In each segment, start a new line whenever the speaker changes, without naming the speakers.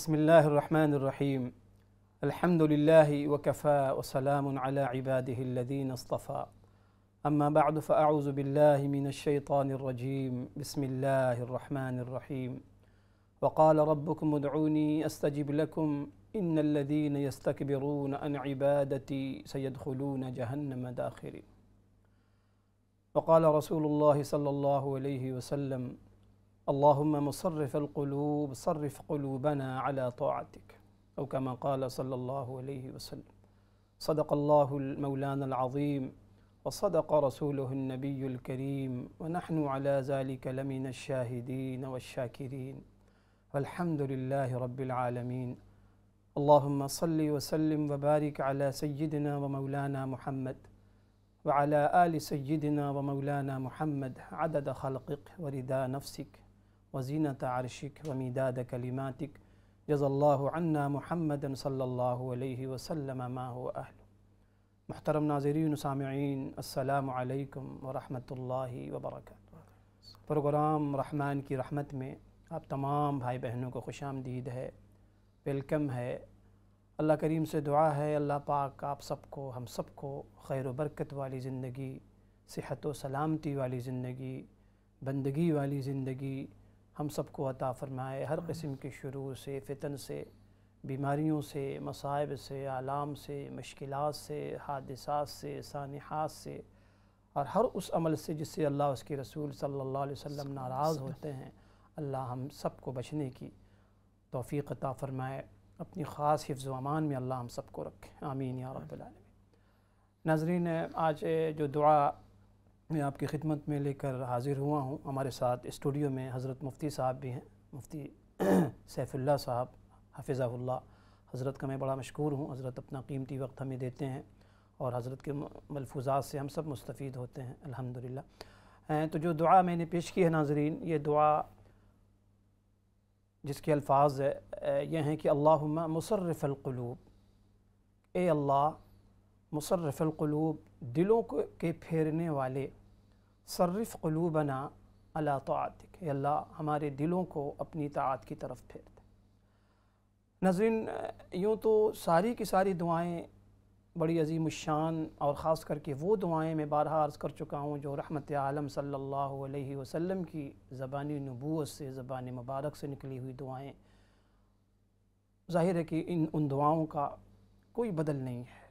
بسم الله الرحمن الرحيم الحمد لله وكفى وسلام على عباده الذين اصطفى أما بعد فأعوذ بالله من الشيطان الرجيم بسم الله الرحمن الرحيم وقال ربكم ادعوني أستجب لكم إن الذين يستكبرون عن عبادتي سيدخلون جهنم داخرين وقال رسول الله صلى الله عليه وسلم اللهم مصرف القلوب صرف قلوبنا على طاعتك أو كما قال صلى الله عليه وسلم صدق الله المولان العظيم وصدق رسوله النبي الكريم ونحن على ذلك لمن الشاهدين والشاكرين والحمد لله رب العالمين اللهم صل وسلم وبارك على سيدنا ومولانا محمد وعلى آل سيدنا ومولانا محمد عدد خلقك ورداء نفسك वजीनत आरशिक वमीदाद कलिमातिक जज़ल्ला महमद सल्ला वसलम अहल महतरम नाजरीन सामीन असलकम वरहि वबरक प्रोग्राम रहमान की रहमत में आप तमाम भाई बहनों को खुश आमदीद है वेलकम है अल्लाह करीम से दुआ है अल्लाह पाक आप सबको हम सबको खैर बरकत वाली ज़िंदगी सेहत व सलामती वाली ज़िंदगी बंदगी वाली ज़िंदगी हम सबको अता फ़रमाए हर किस्म के शुरू से फितन से बीमारियों से मसाइब से आलाम से मुश्किल से हादसा से सानहात से और हर उस अमल से जिससे अल्लाह उसके रसूल सल्लल्लाहु अलैहि वसल्लम नाराज़ होते हैं अल्लाह हम सबको बचने की तोफ़ी अता फ़रमाए अपनी ख़ास हिफ्ज़ अमान में अल्लाह हम सबको रखें आमीन या रबालमीन नाजरीन आज जो दुआ मैं आपकी खिदमत में लेकर हाज़िर हुआ हूँ हमारे साथ स्टूडियो में हज़रत मुफ्ती साहब भी हैं मुफ्ती सैफुल्ला साहब हफिज़ाहुल्ला हज़रत का मैं बड़ा मशहूर हूँ हज़रत अपना कीमती वक्त हमें देते हैं और हज़रत के मलफूजात से हम सब मुस्तफ़ होते हैं अल्हम्दुलिल्लाह तो जो दुआ मैंने पेश की है नाजरीन ये दुआ जिसके अल्फाज ये हैं कि अल्लाह मुसरफ़लूब ए अल्लाह मुसरफ़लूब दिलों के फेरने वाले सर्रफ़ क़लूबना अला तोतिक अल्लाह हमारे दिलों को अपनी तात की तरफ फेर दे नजरिन यूँ तो सारी की सारी दुआएँ बड़ी अजीम शान और ख़ास करके वो दुआएँ मैं बारह अर्ज़ कर चुका हूँ जो रहमत आलम सल्लल्लाहु वसम की ज़बानी नबूत से ज़बान मुबारक से निकली हुई दुआएँ ज़ाहिर है कि इन उन दुआओं का कोई बदल नहीं है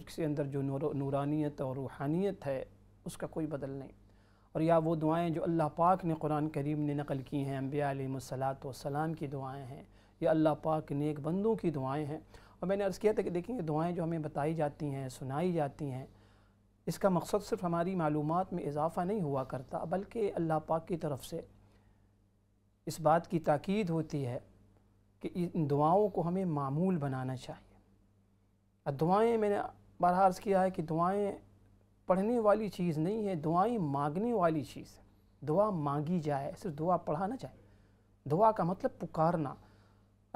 उसके अंदर जो नूर नूरानियत और रूहानियत है उसका कोई बदल नहीं और या वो दुआएं जो अल्लाह पाक ने कुरान करीम ने नकल की हैं अम्बियालात वसलाम की दुआएं हैं या अल्लाह पाक नेक बंदों की दुआएं हैं और मैंने अर्ज़ किया था कि देखेंगे दुआएं जो हमें बताई जाती हैं सुनाई जाती हैं इसका मकसद सिर्फ हमारी मालूम में इजाफ़ा नहीं हुआ करता बल्कि अल्लाह पाक की तरफ से इस बात की ताक़द होती है कि इन दुआओं को हमें मामूल बनाना चाहिए दुआएँ मैंने बारह अर्ज़ किया है कि दुआएँ पढ़ने वाली चीज़ नहीं है दुआएं मांगने वाली चीज़ है दुआ मांगी जाए सिर्फ दुआ पढ़ा ना जाए दुआ का मतलब पुकारना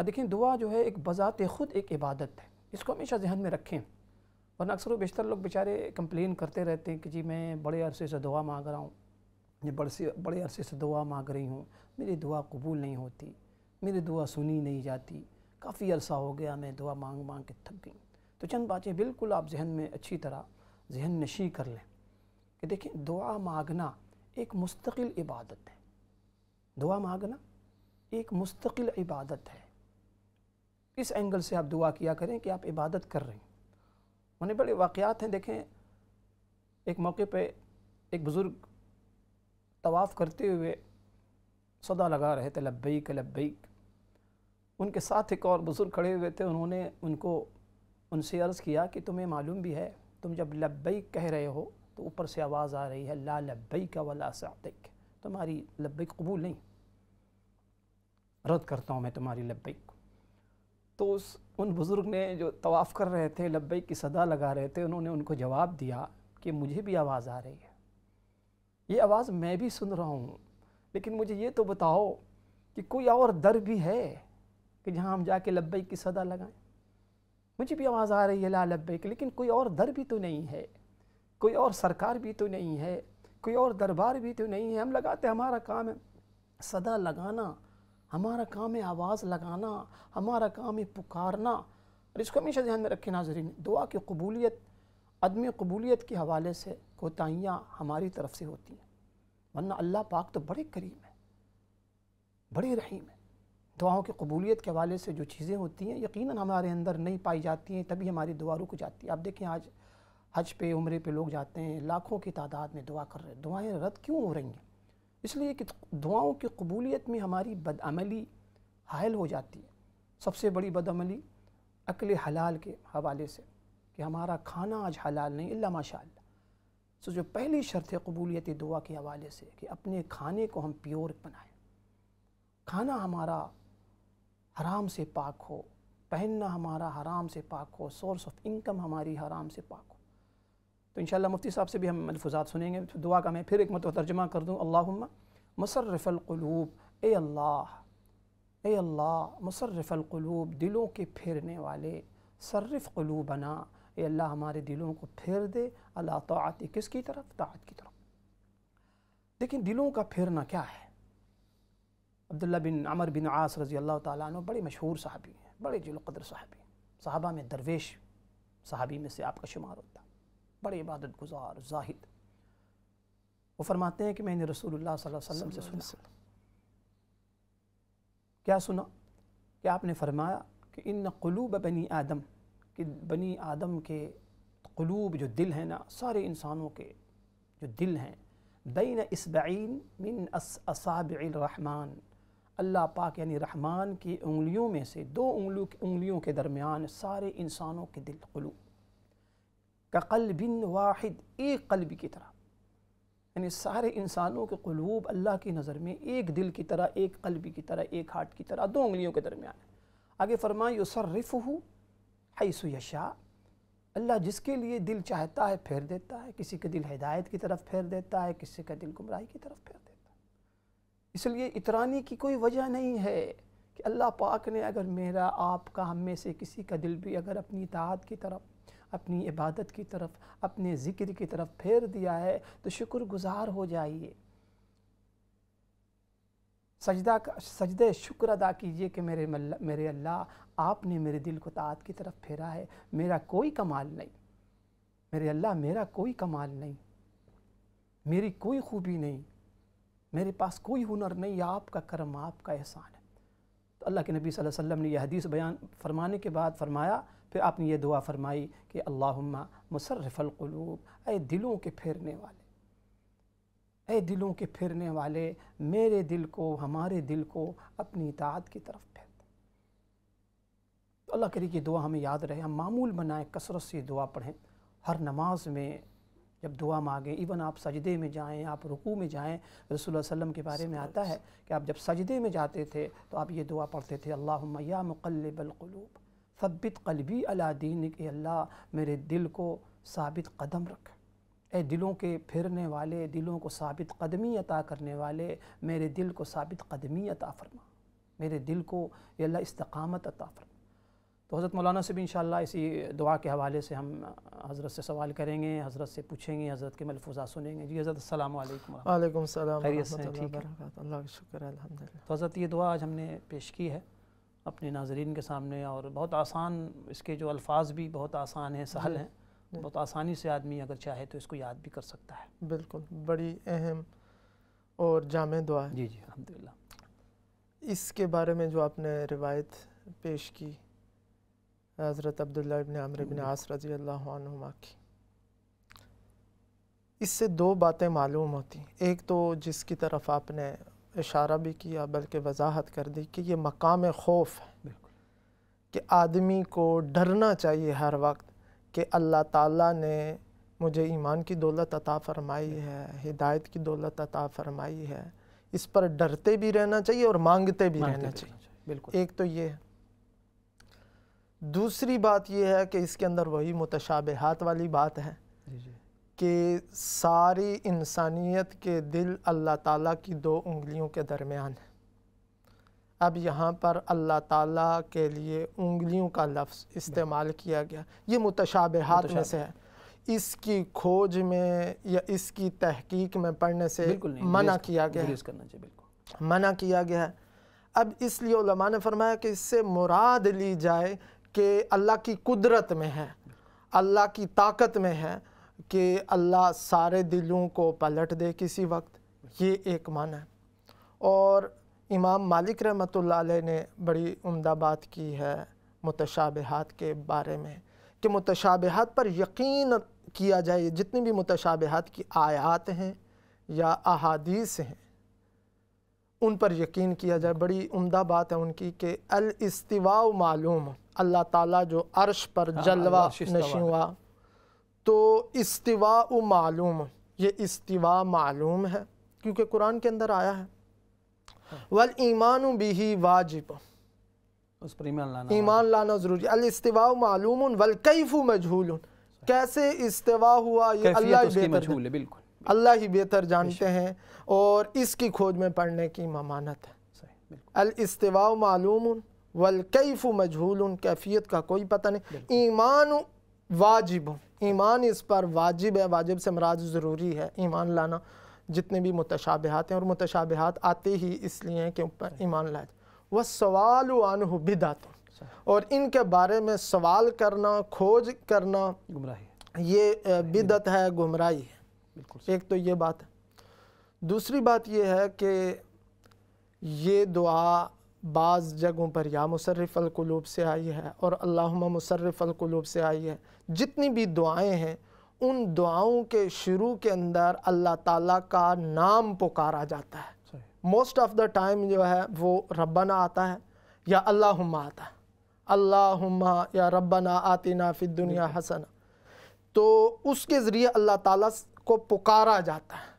देखें दुआ जो है एक बज़ात ख़ुद एक इबादत है इसको हमेशा जहन में रखें वरना अक्सर व बेशतर लोग बेचारे कंप्लेन करते रहते हैं कि जी मैं बड़े अरसे से दुआ मांग रहा हूँ मैं बड़े बड़े अरसे से दुआ मांग रही हूँ मेरी दुआ कबूल नहीं होती मेरी दुआ सुनी नहीं जाती काफ़ी अरसा हो गया मैं दुआ मांग मांग के थक गई तो चंद बातें बिल्कुल आप जहन में अच्छी तरह जहन नशी कर लें कि देखिए दुआ मांगना एक मुस्तकिल इबादत है दुआ मांगना एक मुस्तकिल इबादत है इस एंगल से आप दुआ किया करें कि आप इबादत कर रहे हैं उन्हें बड़े वाक़ात हैं देखें एक मौके पे एक बुज़ुर्ग तवाफ़ करते हुए सदा लगा रहे थे के लब्बई उनके साथ एक और बुज़ुर्ग खड़े हुए थे उन्होंने उनको उनसे अर्ज़ किया कि तुम्हें मालूम भी है तुम जब लब्बई कह रहे हो तो ऊपर से आवाज़ आ रही है ला लब्बई का वला सादिक तुम्हारी लब्बई कबूल नहीं रद्द करता हूँ मैं तुम्हारी लब्बई को तो उस उन बुज़ुर्ग ने जो तवाफ़ कर रहे थे लब्बई की सदा लगा रहे थे उन्होंने उनको जवाब दिया कि मुझे भी आवाज़ आ रही है ये आवाज़ मैं भी सुन रहा हूँ लेकिन मुझे ये तो बताओ कि कोई और दर भी है कि जहाँ हम जाके लब्बई की सदा लगाएं मुझे भी आवाज़ आ रही है ला लब्बैक लेकिन कोई और दर भी तो नहीं है कोई और सरकार भी तो नहीं है कोई और दरबार भी तो नहीं है हम लगाते हमारा काम है सदा लगाना हमारा काम है आवाज़ लगाना हमारा काम है पुकारना और इसको हमेशा ध्यान में रखें नाजरीन दुआ की कबूलियत अदम कबूलियत के हवाले से कोताहियाँ हमारी तरफ से होती हैं वरना अल्लाह पाक तो बड़े करीम है बड़े रहीम है दुआओं की कबूलियत के हवाले से जो चीज़ें होती हैं यकीन हमारे अंदर नहीं पाई जाती हैं तभी हमारी दुआ रुक जाती है आप देखें आज हज पे उम्र पे लोग जाते हैं लाखों की तादाद में दुआ कर रहे हैं दुआएँ रद्द क्यों हो रही हैं इसलिए कि दुआओं की कबूलियत में हमारी बदअमली हायल हो जाती है सबसे बड़ी बदअमली अकल हलाल के हवाले से कि हमारा खाना आज हलाल नहीं अल्ला माशा सो जो पहली शर्त है कबूलियत दुआ के हवाले से कि अपने खाने को हम प्योर बनाएँ खाना हमारा हराम से पाक हो पहनना हमारा हराम से पाक हो सोर्स ऑफ इनकम हमारी हराम से पाक हो तो इन मुफ्ती साहब से भी हम मलफूज़ात सुनेंगे तो दुआ का मैं फिर एक मतलब तर्जमा कर दूँ अल्लाह मसरफ़लूब ए अल्लाह ए अल्लाह मसरफ़लूब दिलों के फिरने वाले सर्रफ़ क़लू ए अल्लाह हमारे दिलों को फिर दे अल्लाह तो किसकी तरफ तात की तरफ लेकिन दिलों का फिरना क्या है अब्दुल्ला बिन अमर बिन आस रज़ी अल्लाह तु बड़े मशहूर साहबी हैं बड़े जुल्क़दर साहबी साहबा में दरवेश साहबी में से आपका शुमार होता बड़े इबादत गुजार जाहिद वो फरमाते हैं कि मैंने रसूल वसम से सुना क्या सुना कि आपने फरमाया कि इन कलूब बनी आदम कि बनी आदम के कलूब जो दिल हैं ना सारे इंसानों के जो दिल हैं बैन इसबैन मिन असाबरहमान अल्लाह पाक यानी रहमान की उंगलियों में से दो उंगलियों उंगलियों के दरमियान सारे इंसानों के दिल कलू का कलबिन वाहिद एक कल्ब की तरह यानी सारे इंसानों के कलूब अल्लाह की नज़र में एक दिल की तरह एक कल्बी की तरह एक हाथ की तरह दो उंगलियों के दरमियान आगे फरमाए युसरफ़ हो हईसु यशा अल्लाह जिसके लिए दिल चाहता है फेर देता है किसी के दिल हिदायत की तरफ फेर देता है किसी का दिल गुमराही की तरफ फेर इसलिए इतराने की कोई वजह नहीं है कि अल्लाह पाक ने अगर मेरा आपका हम में से किसी का दिल भी अगर अपनी इतात की तरफ अपनी इबादत की तरफ अपने ज़िक्र की तरफ फेर दिया है तो शुक्रगुजार हो जाइए सजदा का सजद शुक्र अदा कीजिए कि मेरे मेरे अल्लाह आपने मेरे दिल को तात की तरफ फेरा है मेरा कोई कमाल नहीं मेरे अल्लाह मेरा कोई कमाल नहीं मेरी कोई खूबी नहीं मेरे पास कोई हुनर नहीं या आपका करम आपका एहसान है तो अल्लाह के नबी सल्लल्लाहु अलैहि वसल्लम ने यह हदीस बयान फरमाने के बाद फरमाया फिर आपने ये दुआ फरमाई कि अल्लाहुम्मा मुसरफ़लकलूब ए दिलों के फेरने वाले ए दिलों के फेरने वाले मेरे दिल को हमारे दिल को अपनी इतात की तरफ फेर तो अल्लाह करे कि दुआ हमें याद रहे हम मामूल बनाए कसरत से दुआ पढ़ें हर नमाज में जब दुआ मांगें इवन आप सजदे में जाएं आप रुकू में जाएं रसूल वसम के बारे में आता है कि आप जब सजदे में जाते थे तो आप ये दुआ पढ़ते थे अल्लाह मैया मुकलबलूब सबित कलबी अला दीन के अल्लाह मेरे दिल को साबित कदम रख ए दिलों के फिरने वाले दिलों को साबित कदमी अता करने वाले मेरे दिल को साबित कदमी अता फरमा मेरे दिल को अल्लाह इस्तकामत अता फरमा तो हज़रत मौलाना से भी इन इसी दुआ के हवाले से हम हज़रत से सवाल करेंगे हज़रत से पूछेंगे हज़रत के मलफूजा सुनेंगे जी हज़रत असल
शुक्र तो
हज़रत ये दुआ आज हमने पेश की है अपने नाजरीन के सामने और बहुत आसान इसके जो अल्फाज भी बहुत आसान हैं सहल हैं बहुत आसानी से आदमी अगर चाहे
तो इसको याद भी कर सकता है बिल्कुल बड़ी अहम और जाम दुआ जी जी अलहमदिल्ला इसके बारे में जो आपने रिवायत पेश की हज़रत अब्दुल्ला इबन आमिर बिन आस रजी अल्लाह की इससे दो बातें मालूम होती एक तो जिसकी तरफ आपने इशारा भी किया बल्कि वजाहत कर दी कि ये मकाम खौफ है कि आदमी को डरना चाहिए हर वक्त कि अल्लाह ताला ने मुझे ईमान की दौलत अता फ़रमाई है हिदायत की दौलत अता फ़रमाई है इस पर डरते भी रहना चाहिए और मांगते भी मांगते रहना चाहिए बिल्कुल एक तो ये है दूसरी बात यह है कि इसके अंदर वही हाथ वाली बात है कि सारी इंसानियत के दिल अल्लाह ताला की दो उंगलियों के दरमियान है अब यहाँ पर अल्लाह ताला के लिए उंगलियों का लफ्ज़ इस्तेमाल किया गया ये हाथ में से है इसकी खोज में या इसकी तहकीक में पढ़ने से मना किया गया करना चाहिए बिल्कुल मना किया गया है अब इसलिए ने फरमाया कि इससे मुराद ली जाए कि अल्लाह की कुदरत में है अल्लाह की ताकत में है कि अल्लाह सारे दिलों को पलट दे किसी वक्त ये एक मन है और इमाम मालिक रहमत ने बड़ी उम्दा बात की है मुतशाबहत के बारे में कि मुतशाबहत पर यकीन किया जाए जितनी भी मुतशाबहत की आयात हैं या अहादीस हैं उन पर यकीन किया जाए बड़ी उम्दा बात है उनकी कि अल इस्तिवाव मालूम अल्लाह ताला जो अर्श पर हाँ, जलवा नशी हुआ तो इस्तिवा मालूम ये इस्तिवा मालूम है क्योंकि कुरान के अंदर आया है हाँ। वल ईमान बिही वाजिब उस पर ईमान लाना ईमान लाना ज़रूरी अल इस्तिवा मालूम वल कैफ़ मजहूल कैसे इस्तिवा हुआ ये अल्लाह बेहतर बिल्कुल अल्लाह ही बेहतर जानते हैं और इसकी खोज में पढ़ने की ममानत है इस्तवा मालूम वल कैफ मजहूल कैफियत का कोई पता नहीं ईमान वाजिब ईमान इस पर वाजिब है वाजिब से मराज ज़रूरी है ईमान लाना जितने भी मुतशाबहत हैं और मुतशाबहत आते ही इसलिए हैं कि ऊपर ईमान लाए वह सवाल वान बिदात और इनके बारे में सवाल करना खोज करना गुमराही ये बिदत है गुमराही है बिल्कुल एक तो ये बात है दूसरी बात यह है कि ये दुआ बाज़ जगहों पर या मुसरफ़ अलकलूब से आई है और अल्लाह मुसरफ़ अलकलूब से आई है जितनी भी दुआएं हैं उन दुआओं के शुरू के अंदर अल्लाह ताला का नाम पुकारा जाता है मोस्ट ऑफ़ द टाइम जो है वो रब्बना आता है या अल्लाहुम्मा आता है अल्लाह या रब्बाना आतिना फ़िद दुनिया हसना तो उसके ज़रिए अल्लाह ताला को पुकारा जाता है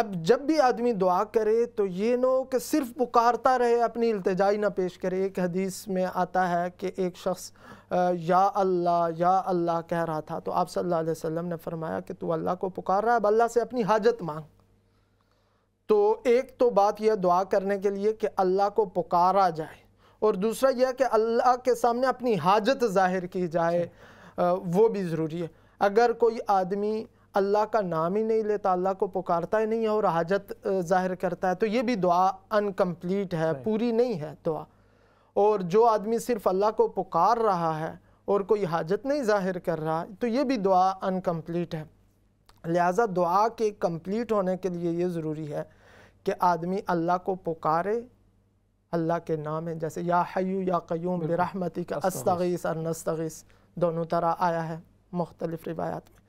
अब जब भी आदमी दुआ करे तो ये नो कि सिर्फ पुकारता रहे अपनी अल्तजाई ना पेश करे एक हदीस में आता है कि एक शख्स या अल्लाह या अल्लाह कह रहा था तो आप सल्लल्लाहु अलैहि वसल्लम ने फरमाया कि तू अल्लाह को पुकार रहा है अब अल्लाह से अपनी हाजत मांग तो एक तो बात यह दुआ करने के लिए कि अल्लाह को पुकारा जाए और दूसरा यह कि अल्लाह के सामने अपनी हाजत ज़ाहिर की जाए वो भी ज़रूरी है अगर कोई आदमी अल्लाह का नाम ही नहीं लेता अल्लाह को पुकारता ही नहीं है और हाजत ज़ाहिर करता है तो ये भी दुआ अनकम्प्लीट है पूरी नहीं है दुआ और जो आदमी सिर्फ अल्लाह को पुकार रहा है और कोई हाजत नहीं ज़ाहिर कर रहा तो ये भी दुआ अनकम्प्लीट है लिहाजा दुआ के कम्प्लीट होने के लिए ये ज़रूरी है कि आदमी अल्लाह को पुकारे अल्लाह के नाम है जैसे या हयू या क्यूम बरहमती का अस्तगीस और नस्तगीस दोनों तरह आया है मुख्तलिफ़ रिवायात में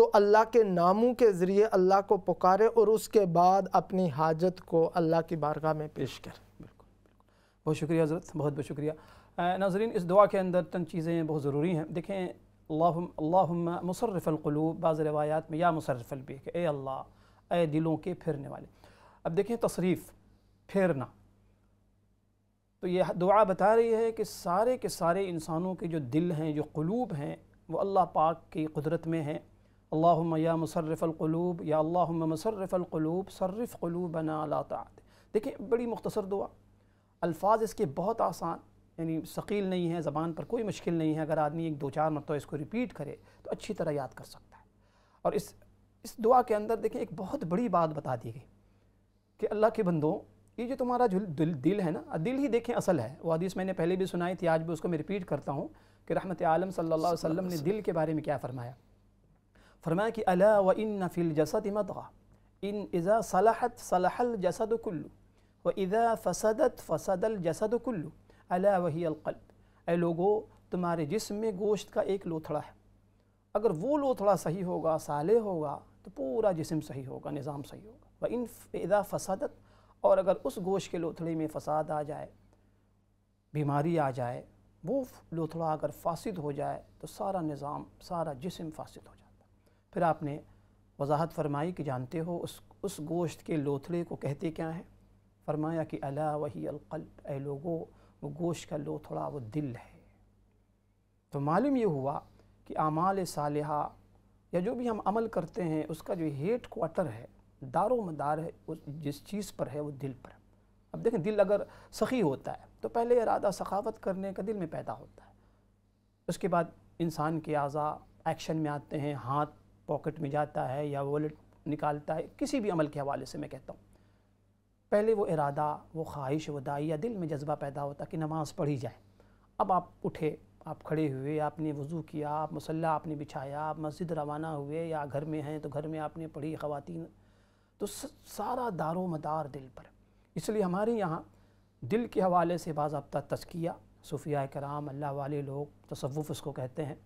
तो अल्लाह के नामों के ज़रिए अल्लाह को पुकारे और उसके बाद अपनी हाजत को अल्लाह की बारगाह में पेश करें बिल्कुल
बहुत शुक्रिया हज़रत बहुत बहुत शुक्रिया नाजरीन इस दुआ के अंदर तन चीज़ें बहुत ज़रूरी हैं देखें अल्लाह मुसरफ़लूब बाज़ रवायात में या मुसरफ़लबेक ए अल्लाह ए दिलों के फिरने वाले अब देखें तशरीफ़ फेरना तो यह दुआ बता रही है कि सारे के सारे इंसानों के जो दिल हैं जो कलूब हैं वो अल्लाह पाक की कुदरत में हैं अल्लाम या मसरफ़लूब या अल्लाम मसरफ़लूब सर्रफ़ क़लूबना लातात देखें बड़ी मुख्तसर दुआ अल्फाज इसके बहुत आसान यानी शकील नहीं है ज़बान पर कोई मुश्किल नहीं है अगर आदमी एक दो चार मरतबा इसको रिपीट करे तो अच्छी तरह याद कर सकता है और इस इस दुआ के अंदर देखें एक बहुत बड़ी बात बता दी गई कि अल्लाह के बंदों ये जो तुम्हारा जो दिल दिल है ना दिल ही देखें असल है वो हदीस मैंने पहले भी सुनाई थी आज भी उसको मैं रिपीट करता हूँ कि रहमत आलम सल्ला वसम ने दिल के बारे में क्या फ़रमाया फरमाया कि अला व इन फ़िल जसद मदगा इन इज़ा सलाहत सलाहल जसद कुल्लू व इज़ा फ़सदत फ़सदल जसद कुल्लू अला वही अलकल्ब ए लोगो तुम्हारे जिस्म में गोश्त का एक लोथड़ा है अगर वो लोथड़ा सही होगा साले होगा तो पूरा जिसम सही होगा निज़ाम सही होगा व इन इज़ा फ़सदत और अगर उस गोश के लोथड़े में फसाद आ जाए बीमारी आ जाए वो लोथड़ा अगर फासद हो जाए तो सारा निज़ाम सारा जिसम फासद हो जाए फिर आपने वजाहत फरमाई कि जानते हो उस उस गोश्त के लोथड़े को कहते क्या है फरमाया कि अला वही अलकल्ब ए लोगो वो गोश्त का लोथड़ा वो दिल है तो मालूम ये हुआ कि आमाल साल या जो भी हम अमल करते हैं उसका जो हेड क्वार्टर है दारो मदार है उस जिस चीज़ पर है वो दिल पर अब देखें दिल अगर सखी होता है तो पहले इरादा सखावत करने का दिल में पैदा होता है उसके बाद इंसान के अज़ा एक्शन में आते हैं हाथ पॉकेट में जाता है या वॉलेट निकालता है किसी भी अमल के हवाले से मैं कहता हूँ पहले वो इरादा वो ख्वाहिश वो दाई या दिल में जज्बा पैदा होता कि नमाज़ पढ़ी जाए अब आप उठे आप खड़े हुए आपने वज़ू किया आप मसल्ला आपने बिछाया आप मस्जिद रवाना हुए या घर में हैं तो घर में आपने पढ़ी ख़वातीन तो सारा दारो मदार दिल पर इसलिए हमारे यहाँ दिल के हवाले से बाबा तस्किया सूफिया कराम अल्लाह वाले लोग तसवुफ़ उसको कहते हैं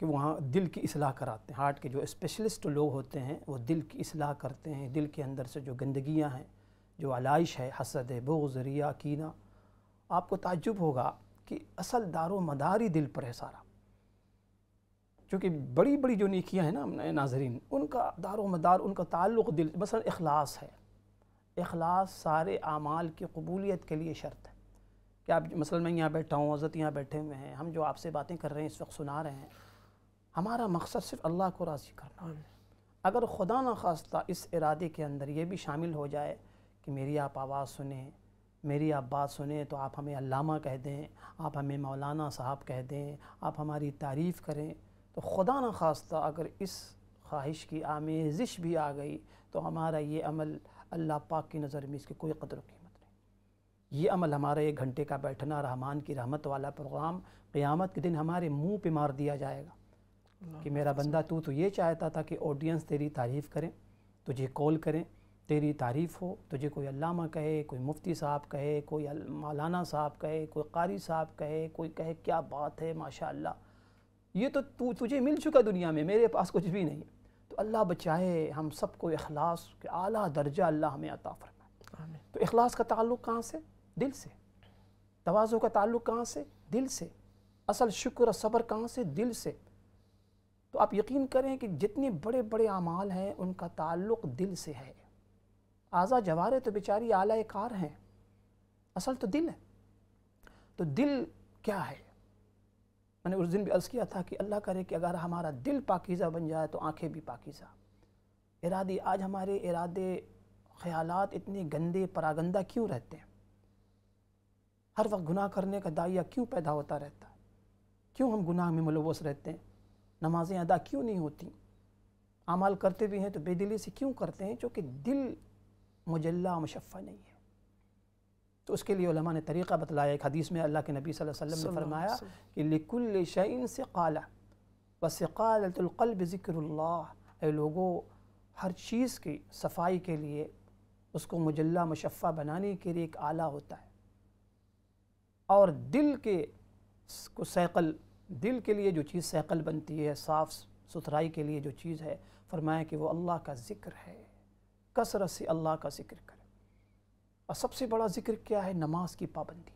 कि वहाँ दिल की असलाह कराते हैं हार्ट के जो स्पेशलिस्ट लोग होते हैं वो दिल की असलाह करते हैं दिल के अंदर से जो गंदगियाँ हैं जो आलाइश है हसद है जरिया कीना आपको ताजुब होगा कि असल दारो मदार ही दिल पर है सारा क्योंकि बड़ी बड़ी जो नीकियाँ हैं ना नाजरीन उनका दारो मदार उनका ताल्लुक़ दिल बस अखलास है अखलास सारे अमाल की कबूलियत के लिए शर्त है कि आप मसल मैं यहाँ बैठा हूँ हज़रत यहाँ बैठे हुए हैं हम जो आपसे बातें कर रहे हैं इस वक्त सुना रहे हैं हमारा मकसद सिर्फ अल्लाह को राज़ी करना अगर खुदा न खास्ता इस इरादे के अंदर ये भी शामिल हो जाए कि मेरी आप आवाज़ सुने मेरी आप बात सुने तो आप हमें अल्लामा कह दें आप हमें मौलाना साहब कह दें आप हमारी तारीफ़ करें तो खुदा न खास्ता अगर इस ख्वाहिश की आमेजिश भी आ गई तो हमारा ये अमल अल्लाह पाक की नज़र में इसकी कोई कदर कीमत नहीं ये अमल हमारा एक घंटे का बैठना रहमान की रहमत वाला प्रोग्राम क़्यामत के दिन हमारे मुँह पर मार दिया जाएगा कि मेरा बंदा तू तो ये चाहता था कि ऑडियंस तेरी तारीफ़ करें तुझे कॉल करें तेरी तारीफ़ हो तुझे कोई अल्लामा कहे कोई मुफ्ती साहब कहे कोई मौलाना साहब कहे कोई कारी साहब कहे कोई कहे क्या बात है माशा ये तो तू तुझे मिल चुका दुनिया में मेरे पास कुछ भी नहीं तो अल्लाह बचाए हम सबको अखलास के आला दर्जा अल्लाह हमें अता फरमाए तो अखलास का ताल्लुक़ कहाँ से दिल से तोज़ों का ताल्लुक़ कहाँ से दिल से असल शुक्र सब्र कहाँ से दिल से तो आप यकीन करें कि जितने बड़े बड़े अमाल हैं उनका ताल्लुक दिल से है आज़ा जवारे तो बेचारी आला कार हैं असल तो दिल है तो दिल क्या है मैंने उस दिन भी अर्ज़ किया था कि अल्लाह करे कि अगर हमारा दिल पाकिज़ा बन जाए तो आंखें भी पाकिज़ा इरादे आज हमारे इरादे ख्यालात इतने गंदे परागंदा क्यों रहते हैं हर वक्त गुनाह करने का दाइया क्यों पैदा होता रहता है क्यों हम गुनाह में मुलवस रहते हैं नमाज़ें अदा क्यों नहीं होती अमाल करते भी हैं तो बेदिली से क्यों करते हैं चूँकि दिल मुजल्ला मुशफ़ा नहीं है तो उसके लिए उलमा ने तरीक़ा बतलाया एक हदीस में अल्लाह के नबी वसल्लम ने फरमाया कि लिकुल शैन से काला वसक़ालतलकल्ब ज़िक्र लोगो हर चीज़ की सफाई के लिए उसको मुजल्ला मुशफ़ा बनाने के लिए एक आला होता है और दिल के को सैकल दिल के लिए जो चीज़ सेकल बनती है साफ़ सुथराई के लिए जो चीज़ है फरमाया कि वो अल्लाह का ज़िक्र है कसरत से अल्लाह का ज़िक्र करें और सबसे बड़ा ज़िक्र क्या है नमाज की पाबंदी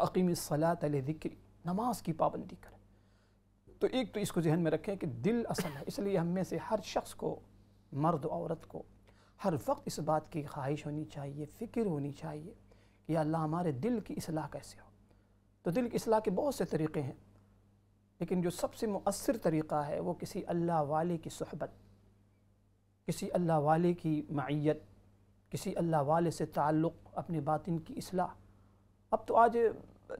अकीम सलात ज़िक्री नमाज की पाबंदी करें तो एक तो इसको जहन में रखें कि दिल असल है इसलिए हम में से हर शख्स को मर्द औरत को हर वक्त इस बात की ख्वाहिश होनी चाहिए फ़िक्र होनी चाहिए कि अल्लाह हमारे दिल की असलाह कैसे हो तो दिल की असलाह के बहुत से तरीक़े हैं लेकिन जो सबसे मؤसर तरीक़ा है वो किसी अल्लाह वाले की सहबत किसी अल्लाह वाले की मैत किसी अल्लाह वाले से ताल्लुक़ अपने बातिन की असलाह अब तो आज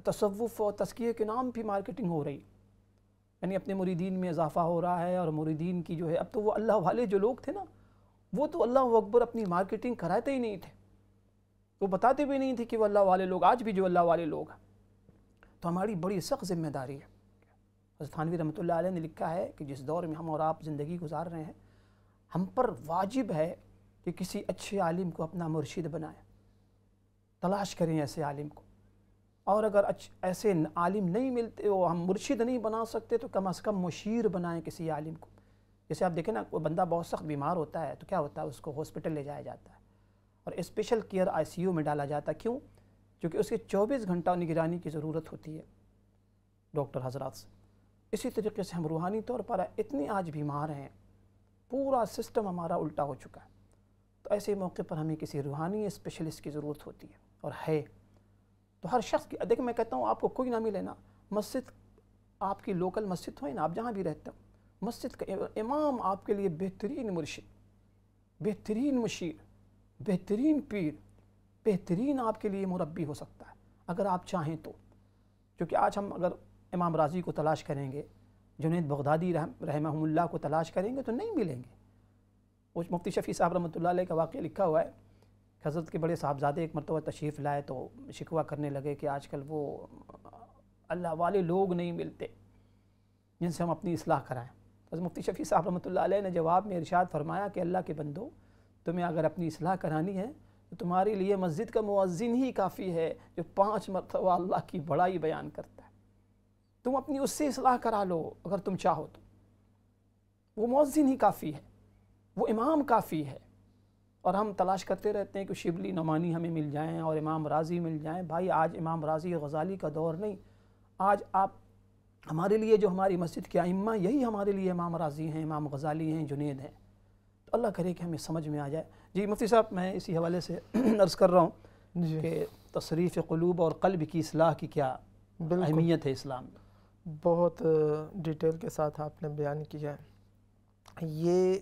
तसवुफ़ और तस्किए के नाम भी मार्केटिंग हो रही यानी अपने मुरीदीन में इजाफ़ा हो रहा है और मुरीदीन की जो है अब तो वो अल्लाह वाले जो लोग थे ना वो तो अल्लाह अकबर अपनी मार्केटिंग कराते ही नहीं थे वो बताते भी नहीं थे कि वो अल्लाह वाले लोग आज भी जो अल्लाह वाले लोग हैं तो हमारी बड़ी सख्त जिम्मेदारी है स्थानवी रमत ने लिखा है कि जिस दौर में हम और आप ज़िंदगी गुजार रहे हैं हम पर वाजिब है कि किसी अच्छे आलिम को अपना मुर्शिद बनाएं तलाश करें ऐसे आलिम को और अगर ऐसे आलिम नहीं मिलते वो हम मुर्शिद नहीं बना सकते तो कम अज़ कम मुशीर बनाएं किसी आलिम को जैसे आप देखें ना कोई बंदा बहुत सख्त बीमार होता है तो क्या होता है उसको हॉस्पिटल ले जाया जाता है और स्पेशल केयर आईसीयू में डाला जाता है क्यों क्योंकि उसके 24 घंटा निगरानी की ज़रूरत होती है डॉक्टर हजरात से इसी तरीके से हम रूहानी तौर पर इतने आज बीमार हैं पूरा सिस्टम हमारा उल्टा हो चुका है तो ऐसे मौके पर हमें किसी रूहानी स्पेशलिस्ट की ज़रूरत होती है और है तो हर शख्स की देखिए मैं कहता हूँ आपको कोई ना मिले ना मस्जिद आपकी लोकल मस्जिद हो ना आप जहाँ भी रहते हो मस्जिद का इमाम आपके लिए बेहतरीन मुर्शिद बेहतरीन मुशीर बेहतरीन पीर बेहतरीन आपके लिए मुरबी हो सकता है अगर आप चाहें तो क्योंकि आज हम अगर इमाम राजी को तलाश करेंगे जुनेद बगदादी रहमहुल्ला को तलाश करेंगे तो नहीं मिलेंगे उस मुफ्ती शफ़ी साहब रमत का वाक़ लिखा हुआ है हज़रत के बड़े साहबजादे एक मरतबा तशरीफ़ लाए तो शिकवा करने लगे कि आजकल वो अल्लाह वाले लोग नहीं मिलते जिनसे हम अपनी असलाह कराएँ बस मुफ्ती शफ़ी साहब रमत ने जवाब में इरशाद फरमाया कि अल्लाह के बंदो तुम्हें अगर अपनी असलाह करानी है तो तुम्हारे लिए मस्जिद का मुआजिन ही काफ़ी है जो पाँच मरतबा अल्लाह की बड़ाई बयान करता है तुम अपनी उससे असलाह करा लो अगर तुम चाहो तो वो मौज़िन ही काफ़ी है वो इमाम काफ़ी है और हम तलाश करते रहते हैं कि शिबली नमानी हमें मिल जाएँ और इमाम राज़ी मिल जाएँ भाई आज इमाम राज़ी गज़ाली का दौर नहीं आज आप हमारे लिए जो हमारी मस्जिद के आइम्मा यही हमारे लिए इमाम राज़ी हैं इमाम गज़ाली हैं जुनेद हैं अल्लाह करे कि हमें समझ में आ जाए जी मुफ्ती साहब मैं इसी हवाले से अर्ज़ कर रहा हूँ कि तशरीफ़ क़लूब और
कल्ब की असलाह की क्या अहमियत है इस्लाम में बहुत डिटेल के साथ आपने बयान किया है ये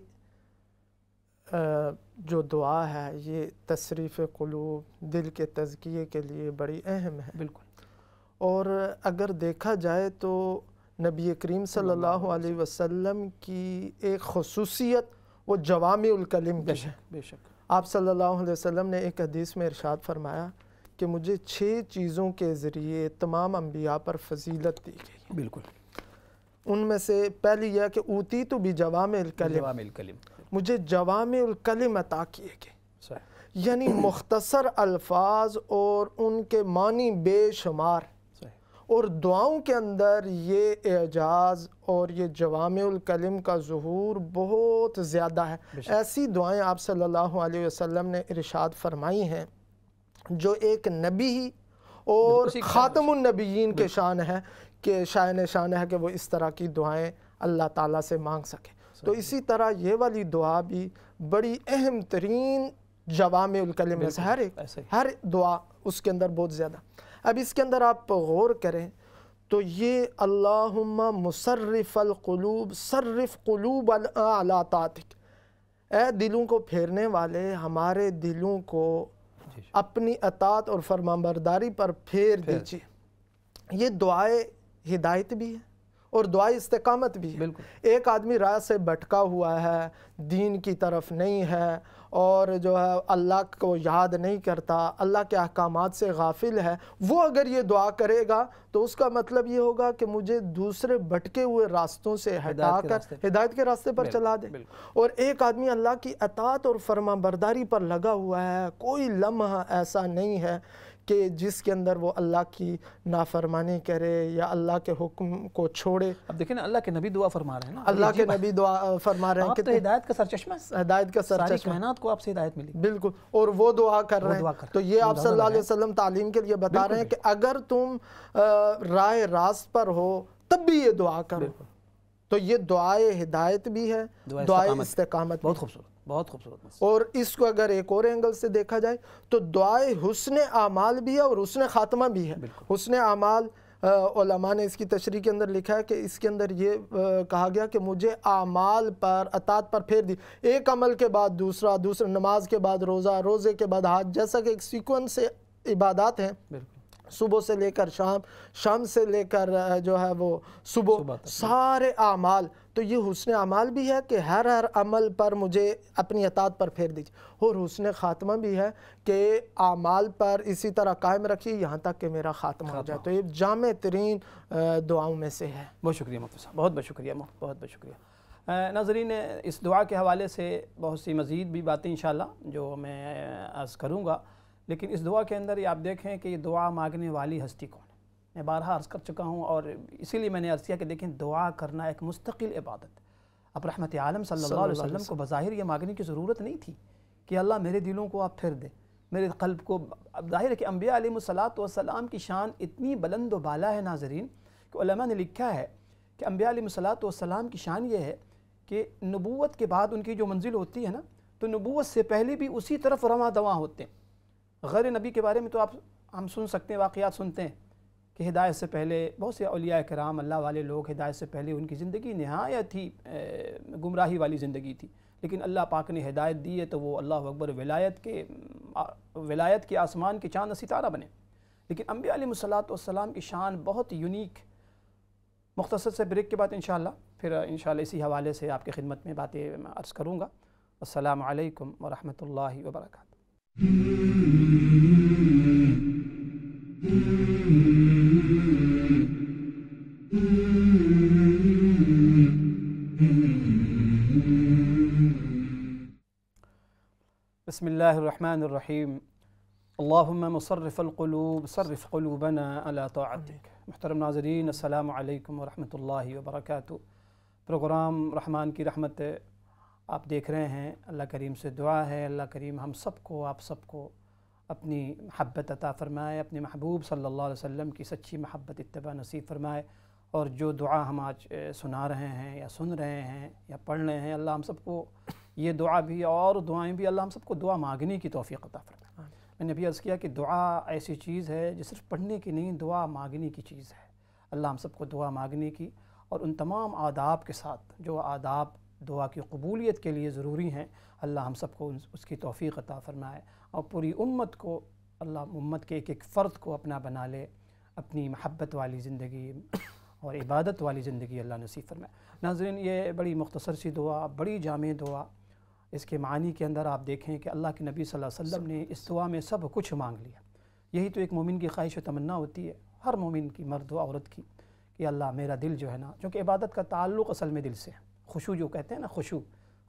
जो दुआ है ये तशरीफ़ क़लूब दिल के तजकिए के लिए बड़ी अहम है बिल्कुल और अगर देखा जाए तो नबी करीम सल्लल्लाहु अलैहि वसल्लम की एक खसूसियत वो जवामी उलकलम है बेशक आप सल्लल्लाहु अलैहि वसल्लम ने एक हदीस में इरशाद फरमाया कि मुझे छः चीज़ों के ज़रिए तमाम अम्बिया पर फजीलत दी गई बिल्कुल उनमें से पहली यह कि ऊती तो भी जवाम कलिम मुझे जवाम कलिम अता किए गए यानी मुख्तसर अल्फाज और उनके मानी बेशुमार और दुआओं के अंदर ये एजाज़ और ये जवामकलम का जहूर बहुत ज़्यादा है ऐसी दुआएँ आप सल्लल्लाहु अलैहि वसल्लम ने इरशाद फरमाई हैं जो एक नबी ही और ख़ातमनबीन के शान है कि शायन शान है कि वो इस तरह की दुआएँ अल्लाह ताला से मांग सके तो इसी तरह ये वाली दुआ भी बड़ी अहम तरीन जवाम हर एक हर दुआ उसके अंदर बहुत ज़्यादा अब इसके अंदर आप गौर करें तो ये अल्लाहुम्मा मुसरफ़लूब सर्रफ़ क़लूब अलातिक ए दिलों को फेरने वाले हमारे दिलों को अपनी अतात और फरमाबरदारी पर फेर दीजिए ये दुआए हिदायत भी है और दुआ इस्तकामत भी है एक आदमी राह से भटका हुआ है दीन की तरफ नहीं है और जो है अल्लाह को याद नहीं करता अल्लाह के अहकाम से गाफिल है वो अगर ये दुआ करेगा तो उसका मतलब ये होगा कि मुझे दूसरे भटके हुए रास्तों से हटा कर हिदायत के रास्ते पर चला दे और एक आदमी अल्लाह की अतात और फर्मा बरदारी पर लगा हुआ है कोई लम्हा ऐसा नहीं है कि जिसके अंदर वो अल्लाह की नाफरमानी करे या अल्लाह के हुक्म को छोड़े
अब देखिए ना अल्लाह के नबी दुआ
फरमा रहे हैं ना अल्लाह के नबी दुआ फरमा रहे हैं कि तो
हिदायत का सरचश्मा
हिदायत का सरचश्मा कायनात को आपसे हिदायत मिली बिल्कुल और वो दुआ कर रहे हैं तो ये आप सल्लल्लाहु अलैहि वसल्लम तालीम के लिए बता रहे हैं कि अगर तुम राय रास्त पर हो तब भी ये दुआ करो तो ये दुआ हिदायत भी है दुआ इस्तकामत बहुत खूबसूरत
बहुत खूबसूरत
और इसको अगर एक और एंगल से देखा जाए तो दुआ हुसन आमाल भी है और हुसन ख़ात्मा भी है हुसन आमाल ओलमा ने इसकी तशरी के अंदर लिखा है कि इसके अंदर ये आ, कहा गया कि मुझे आमाल पर अतात पर फेर दी एक अमल के बाद दूसरा दूसरा नमाज के बाद रोज़ा रोज़े के बाद हाथ जैसा कि एक सीक्वेंस से इबादत हैं बिल्कुल सुबह से लेकर शाम शाम से लेकर जो है वो सुबह सारे अमाल तो ये हुसन अमाल भी है कि हर हर अमल पर मुझे अपनी अतात पर फेर दीजिए और हुसन ख़ात्मा भी है कि अमाल पर इसी तरह कायम रखिए यहाँ तक कि मेरा ख़ात्मा हो जाए तो ये जाम तरीन दुआओं में से है बहुत शुक्रिया मुफ्त साहब बहुत बहुत शुक्रिया मुफ्त बहुत बहुत शुक्रिया
नाजरीन इस दुआ के हवाले से बहुत सी मज़ीद भी बातें इन जो मैं अर्ज़ करूँगा लेकिन इस दुआ के अंदर ये आप देखें कि ये दुआ मांगने वाली हस्ती कौन है मैं बारहा अर्ज़ कर चुका हूँ और इसीलिए मैंने अर्ज़ किया कि देखें दुआ करना एक मुस्तकिल इबादत अब रहमत आलम सल्लल्लाहु अलैहि वसल्लम को बज़ाहिर ये मांगने की ज़रूरत नहीं थी कि अल्लाह मेरे दिलों को आप फिर दे मेरे कल्ब को अब जाहिर है कि अम्बिया आलमसलाम की शान इतनी बुलंद वाला है नाजरीन कि ने लिखा है कि अम्बिया आलमसलाम की शान ये है कि नबूत के बाद उनकी जो मंजिल होती है ना तो नबूत से पहले भी उसी तरफ रवा दवा होते हैं गैर नबी के बारे में तो आप हम सुन सकते हैं वाक़ सुनते हैं कि हिदायत से पहले बहुत से अलिया कराम अल्लाह वाले लोग हिदायत से पहले उनकी ज़िंदगी नहायत ही गुमराही वाली ज़िंदगी थी लेकिन अल्लाह पाक ने हिदायत दी है तो वो अल्लाह अकबर विलायत के विलायत के आसमान के चाँद सितारा बने लेकिन अम्बिया वाम की शान बहुत यूनिक मुख्तर से ब्रेक के बाद इन फिर इन इसी हवाले से आपकी खिदमत में बातें अर्ज़ करूँगा असलकम वरहमल वर्का بسم الله الرحمن الرحيم اللهم مصرف القلوب صرف قلوبنا على طاعتك محترم ناظرين السلام عليكم ورحمة الله وبركاته پروگرام رحمان کی رحمت आप देख रहे हैं अल्लाह करीम से दुआ है अल्लाह करीम हम सबको आप सबको अपनी महब्बत अता फ़रमाए अपने महबूब सल्लल्लाहु अलैहि वसल्लम की सच्ची महब्बत इत्तबा नसीब फ़रमाए और जो दुआ हम आज सुना रहे हैं या सुन रहे हैं या पढ़ रहे हैं अल्लाह हम सबको ये दुआ भी और दुआएँ भी अल्लाह हम सबको दुआ मांगने की तोफ़ी अता फ़रमाए मैंने अभी अर्ज़ किया कि दुआ ऐसी चीज़ है जो सिर्फ पढ़ने की नहीं दुआ मांगने की चीज़ है अल्लाह हम सबको दुआ मांगने की और उन तमाम आदाब के साथ जो आदाब दुआ की कबूलीत के लिए ज़रूरी हैं अल्लाह हम सबको उसकी तोफ़ी अता फ़रमाए और पूरी उम्मत को अल्लाह उम्मत के एक एक फ़र्द को अपना बना ले अपनी महब्बत वाली ज़िंदगी और इबादत वाली ज़िंदगी अल्लाह नसीब फरमाए नाजरन ये बड़ी मुख्तसर सी दुआ बड़ी जाम दुआ इसके मानी के अंदर आप देखें कि अल्लाह के नबी सल्लल्लाहु वसल्लम ने इस दुआ में सब कुछ मांग लिया यही तो एक मोमिन की ख्वाहिश तमन्ना होती है हर मोमिन की मर्द औरत की कि अल्लाह मेरा दिल जो है ना चूँकि इबादत का ताल्लुक़ असल में दिल से है खुशू जो कहते हैं ना खुशू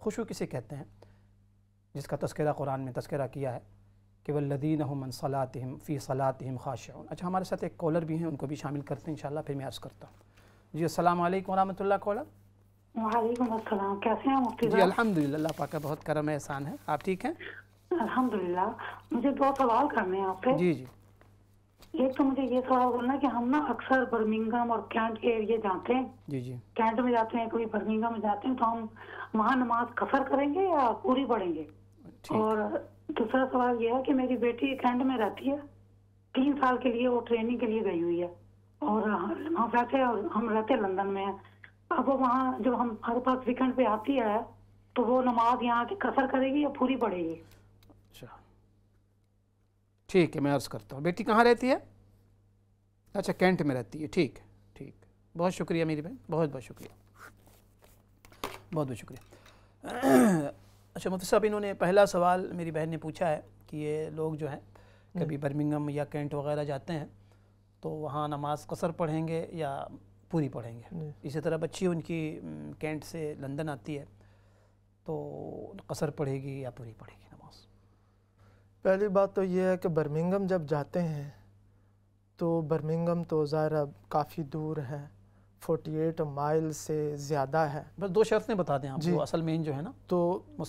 खुशू किसे कहते हैं जिसका तस्करा कुरान में तस्करा किया है कि वल्लदीन हमन सलातम फ़ी सलातम खाशन अच्छा हमारे साथ एक कॉलर भी हैं उनको भी शामिल करते हैं इन फिर मैं अर्ज़ करता हूँ जी अस्सलाम वालेकुम ला कॉलर
कैसे हैं जी
अलहमदिल्ला अल्लाह बहुत करम एहसान है आप ठीक हैं
अल्हम्दुलिल्लाह मुझे दो सवाल करने हैं आपसे जी जी एक तो मुझे ये सवाल बोलना कि हम ना अक्सर बर्मिंगम और कैंट के एरिए जाते हैं जी जी कैंट में जाते हैं कभी बर्मिंगम में जाते हैं तो हम वहाँ नमाज कसर करेंगे या पूरी पढ़ेंगे और दूसरा सवाल यह है कि मेरी बेटी कैंट में रहती है तीन साल के लिए वो ट्रेनिंग के लिए गई हुई है और हम रहते और हम रहते लंदन में अब वो वहाँ जब हम हर पास वीकेंड पे आती है तो वो नमाज यहाँ की कसर करेगी या पूरी पढ़ेगी
अच्छा ठीक है मैं अर्ज़ करता हूँ बेटी कहाँ रहती है अच्छा कैंट में रहती है ठीक है ठीक बहुत शुक्रिया मेरी बहन बहुत बहुत शुक्रिया बहुत बहुत शुक्रिया अच्छा मुफ्ती साहब इन्होंने पहला सवाल मेरी बहन ने पूछा है कि ये लोग जो हैं कभी हम्म। बर्मिंगम या कैंट वगैरह जाते हैं तो वहाँ नमाज कसर पढ़ेंगे या पूरी पढ़ेंगे इसी तरह बच्ची उनकी कैंट से लंदन आती है तो कसर पढ़ेगी या पूरी पढ़ेगी
पहली बात तो ये है कि बर्मिंगम जब जाते हैं तो बर्मिंगम तो ज़ाहिर काफ़ी दूर है 48 माइल से ज़्यादा है
बस दो शर्तें बता दें आप जी असल मेन जो है ना तो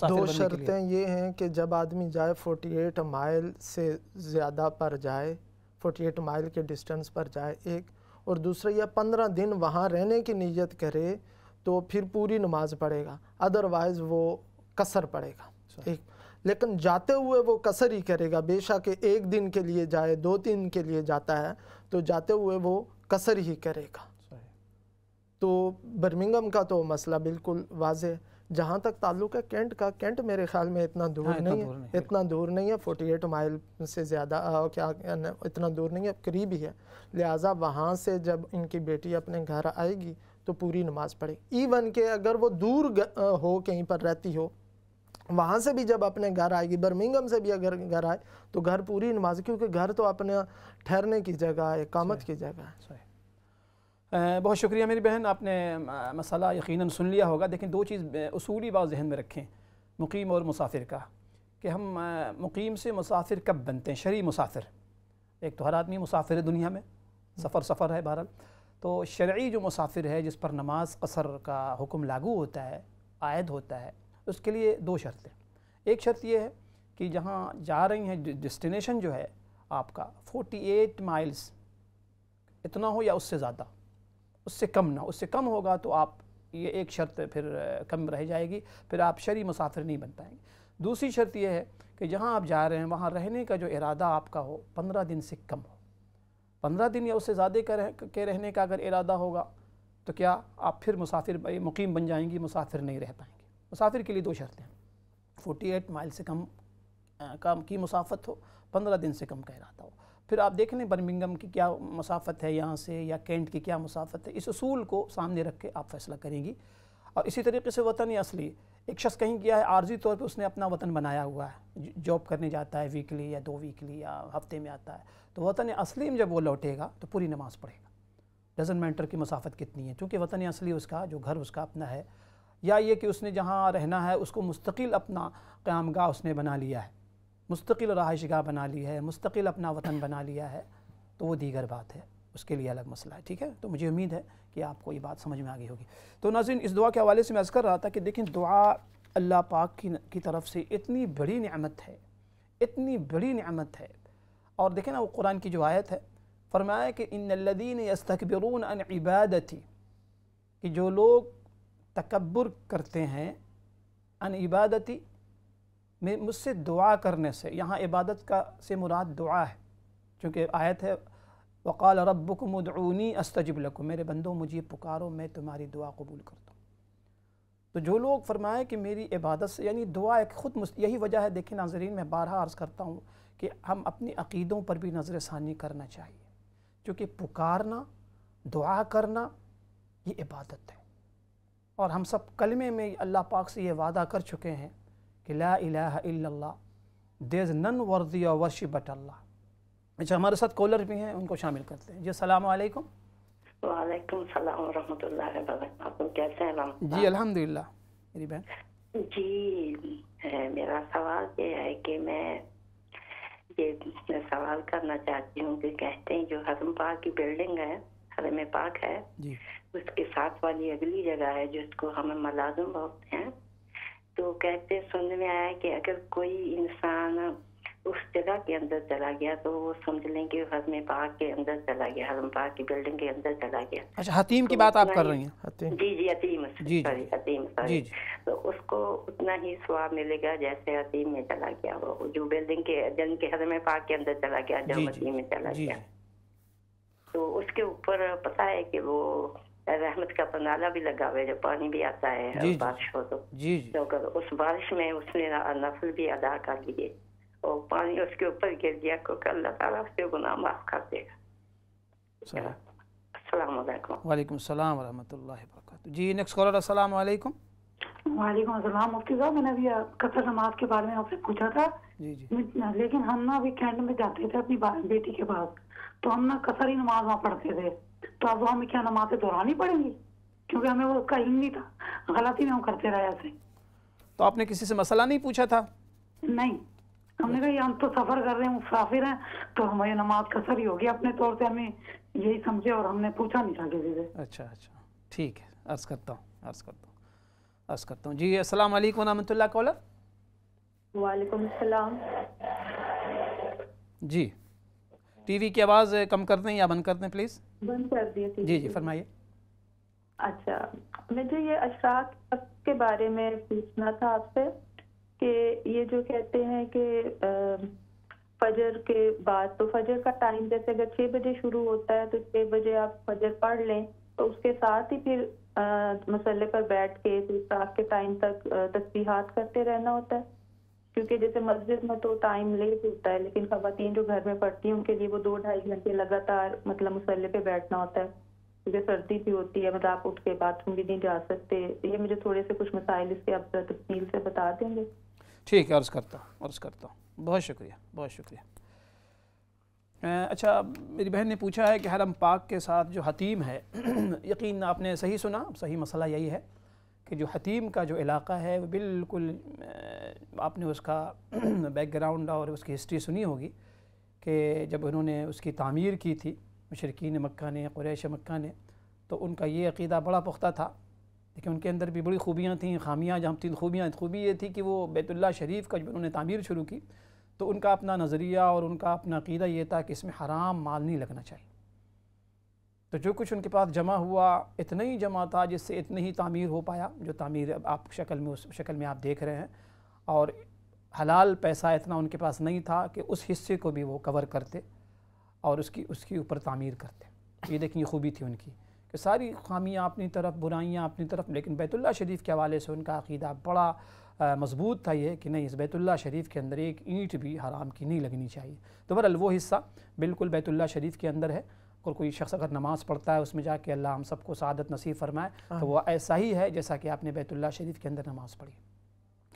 दो शर्तें ये हैं कि जब आदमी जाए 48 माइल से ज़्यादा पर जाए 48 माइल के डिस्टेंस पर जाए एक और दूसरा यह पंद्रह दिन वहाँ रहने की नीयत करे तो फिर पूरी नमाज पढ़ेगा अदरवाइज़ वो कसर पड़ेगा एक लेकिन जाते हुए वो कसर ही करेगा बेशक एक दिन के लिए जाए दो तीन के लिए जाता है तो जाते हुए वो कसर ही करेगा तो बर्मिंगम का तो मसला बिल्कुल वाज है जहाँ तक ताल्लुक है कैंट का कैंट मेरे ख्याल में इतना दूर हाँ, नहीं, नहीं है इतना दूर नहीं है फोर्टी एट माइल से ज़्यादा क्या इतना दूर नहीं है करीब ही है लिहाजा वहाँ से जब इनकी बेटी अपने घर आएगी तो पूरी नमाज़ पढ़े इवन के अगर वो दूर हो कहीं पर रहती हो वहाँ से भी जब अपने घर आएगी बर्मिंगम से भी अगर घर आए तो घर पूरी नमाज क्योंकि घर तो अपने ठहरने की जगह है कामत की जगह
है बहुत शुक्रिया मेरी बहन आपने मसला यकीनन सुन लिया होगा लेकिन दो चीज़ असूली बात जहन में रखें मुकीम और मुसाफिर का कि हम मुकीम से मुसाफिर कब बनते हैं शरी मुसाफिर एक तो हर आदमी मुसाफिर है दुनिया में सफ़र सफ़र है बहरहाल तो शरी जो मुसाफिर है जिस पर नमाज कसर का हुक्म लागू होता है आयद होता है उसके लिए दो शर्तें एक शर्त ये है कि जहाँ जा रही हैं डिस्टिनेशन जो है आपका 48 माइल्स इतना हो या उससे ज़्यादा उससे कम ना उससे कम होगा तो आप ये एक शर्त फिर कम रह जाएगी फिर आप शरी मुसाफिर नहीं बन पाएंगे दूसरी शर्त यह है कि जहाँ आप जा रहे हैं वहाँ रहने का जो इरादा आपका हो पंद्रह दिन से कम हो पंद्रह दिन या उससे ज़्यादा का रह, के रहने का अगर इरादा होगा तो क्या आप फिर मुसाफिर मुकीम बन जाएंगी मुसाफिर नहीं रह पाएंगे मुसाफिर के लिए दो शर्तें फोर्टी एट माइल से कम काम की मुसाफत हो पंद्रह दिन से कम का इरादा हो फिर आप देख लें बर्मिंगम की क्या मुसाफत है यहाँ से या कैंट की क्या मुसाफत है इस असूल को सामने रख के आप फैसला करेंगी और इसी तरीके से वतन या असली एक शख्स कहीं किया है आर्जी तौर पे उसने अपना वतन बनाया हुआ है जॉब करने जाता है वीकली या दो वीकली या हफ्ते में आता है तो वतन असली में जब वो लौटेगा तो पूरी नमाज़ पढ़ेगा डजन मैटर की मुसाफत कितनी है क्योंकि वतन असली उसका जो घर उसका अपना है या ये कि उसने जहाँ रहना है उसको मुस्तकिल अपना क्याम गाह उसने बना लिया है मुस्तकिल रहाइश गाह बना ली है मुस्तकिल अपना वतन बना लिया है तो वो दीगर बात है उसके लिए अलग मसला है ठीक है तो मुझे उम्मीद है कि आपको ये बात समझ में आ गई होगी तो नाजिन इस दुआ के हवाले से मैं अर्ज़ कर रहा था कि देखें दुआ अल्लाह पाक की की तरफ से इतनी बड़ी नमत है इतनी बड़ी नमत है और देखें ना वो कुरान की जो आयत है फरमाया कि इन लदीन यस्तकबरून अन इबादती कि जो लोग तकबर करते हैं अन इबादती में मुझसे दुआ करने से यहाँ इबादत का से मुराद दुआ है क्योंकि आयत है वक़ाल रबकमदनी अस्तजब लकुम मेरे बंदो मुझे पुकारो मैं तुम्हारी दुआ कबूल करता हूँ तो जो लोग फरमाएँ कि मेरी इबादत से यानी दुआ एक ख़ुद यही वजह है देखे नाजरीन मैं बारह अर्ज़ करता हूँ कि हम अपनी अकीदों पर भी नज़र षानी करना चाहिए क्योंकि पुकारना दुआ करना ये इबादत है और हम सब कलमे में अल्लाह पाक से ये वादा कर चुके हैं कि ला दे इज़ नन वर्दी और वर्शी बट अल्लाह अच्छा हमारे साथ कॉलर भी हैं उनको शामिल करते हैं जी अल्लाम वालेकुम सलाम वरहमतुल्लाहि आप कैसे हैं जी अल्हम्दुलिल्लाह मेरी
बहन जी मेरा सवाल ये है कि मैं ये सवाल करना चाहती हूँ कि कहते हैं जो हरम पाक की बिल्डिंग है हरम पाक है जी उसके साथ वाली अगली जगह है जिसको हम मलाजुम बोलते हैं तो कहते सुनने में आया कि अगर कोई इंसान उस जगह के अंदर चला गया तो वो समझ लें कि हजम पाक के अंदर चला गया हजम पाक की बिल्डिंग के अंदर चला गया
अच्छा हतीम तो की बात आप कर रही हैं हतीम
जी जी हतीम जी सॉरी हतीम सॉरी तो उसको उतना ही स्वाब मिलेगा जैसे हतीम में चला गया वो जो बिल्डिंग के जन के हजम पाक के अंदर चला गया जो हतीम में चला गया तो उसके ऊपर पता है कि वो रहमत का पनाला भी लगा हुआ है जो पानी भी आता है जी, बारिश हो तो जी, जी। तो अगर उस बारिश में उसने नफल भी अदा कर लिए और पानी उसके ऊपर गिर गया को तो अल्लाह ताला उसके गुनाह माफ कर देगा
वालेकुम सलाम वरहमतुल्लाहि वबरकातुहू जी नेक्स्ट कॉलर अस्सलाम वालेकुम
वालेकुम अस्सलाम मुफ्ती साहब मैंने अभी कसर नमाज के बारे में आपसे पूछा था जी जी लेकिन हम ना वीकेंड में जाते थे अपनी बेटी के पास तो हम ना कसर ही नमाज वहाँ पढ़ते थे तो अब हमें क्या नमाजें दोहरानी पड़ेंगी क्योंकि हमें वो उसका इल्म नहीं था गलती में हम करते रहे ऐसे
तो आपने किसी से मसला नहीं पूछा था
नहीं हमने कहा हम तो सफर कर रहे हैं मुसाफिर हैं तो हमारी नमाज का सर ही होगी अपने तौर से हमें यही समझे और हमने पूछा नहीं था किसी से अच्छा अच्छा
ठीक है अर्ज करता हूँ अर्ज करता हूँ अर्ज करता हूँ जी असल वालेकुम कौलर वालेकुम अस्सलाम जी टीवी की आवाज़ कम कर दें या बंद कर दें प्लीज़
बंद कर दिए जी जी
फरमाइए अच्छा मुझे ये
अशराक के बारे में पूछना था आपसे कि ये जो कहते हैं कि फजर के बाद तो फजर का टाइम जैसे अगर छह बजे शुरू होता है तो छह बजे आप फजर पढ़ लें तो उसके साथ ही फिर मसल्ले पर बैठ के फिर के टाइम तक तस्बीहात करते रहना होता है क्योंकि जैसे मस्जिद में तो टाइम लेट होता है लेकिन खातन जो घर में पढ़ती हैं उनके लिए वो दो ढाई घंटे लगातार मतलब मुसल्ले पे बैठना होता है क्योंकि सर्दी भी होती है मतलब आप उठ के बाथरूम भी नहीं जा सकते ये मुझे थोड़े से कुछ मसाइल इसके आप तफसील से बता देंगे
ठीक है अर्ज़ करता हूँ अर्ज़ करता हूँ बहुत शुक्रिया बहुत शुक्रिया अच्छा मेरी बहन ने पूछा है कि हरम पाक के साथ जो हतीम है यकीन आपने सही सुना सही मसला यही है कि जो हतीम का जो इलाका है वो बिल्कुल आपने उसका बैकग्राउंड और उसकी हिस्ट्री सुनी होगी कि जब उन्होंने उसकी तामीर की थी मशरकिन मक्का ने क्रैश मक्का ने तो उनका ये अकीदा बड़ा पुख्ता था लेकिन उनके अंदर भी बड़ी खूबियाँ थी खामियाँ जहाँ तीन खूबियाँ खूबी ये थी कि वो बैतुल्ला शरीफ का जब उन्होंने तामीर शुरू की तो उनका अपना नज़रिया और उनका अपना अकीदा ये था कि इसमें हराम माल नहीं लगना चाहिए तो जो कुछ उनके पास जमा हुआ इतना ही जमा था जिससे इतनी ही तामीर हो पाया जो तामीर आप शक्ल में उस शक्ल में आप देख रहे हैं और हलाल पैसा इतना उनके पास नहीं था कि उस हिस्से को भी वो कवर करते और उसकी उसके ऊपर तामीर करते ये देखिए खूबी थी उनकी कि सारी खामियाँ अपनी तरफ बुराइयाँ अपनी तरफ लेकिन बैतुल्ला शरीफ के हवाले से उनका अकीदा बड़ा मजबूत था यह कि नहीं इस बैतुल्ला शरीफ के अंदर एक ईंट भी हराम की नहीं लगनी चाहिए तो बहरल वो हिस्सा बिल्कुल बैतुल्ला शरीफ के अंदर है और कोई शख्स अगर नमाज़ पढ़ता है उसमें जाके अल्लाह हम सबको सदत नसीब फरमाए तो हाँ। वह ऐसा ही है जैसा कि आपने बैतुल्ला शरीफ के अंदर नमाज़ पढ़ी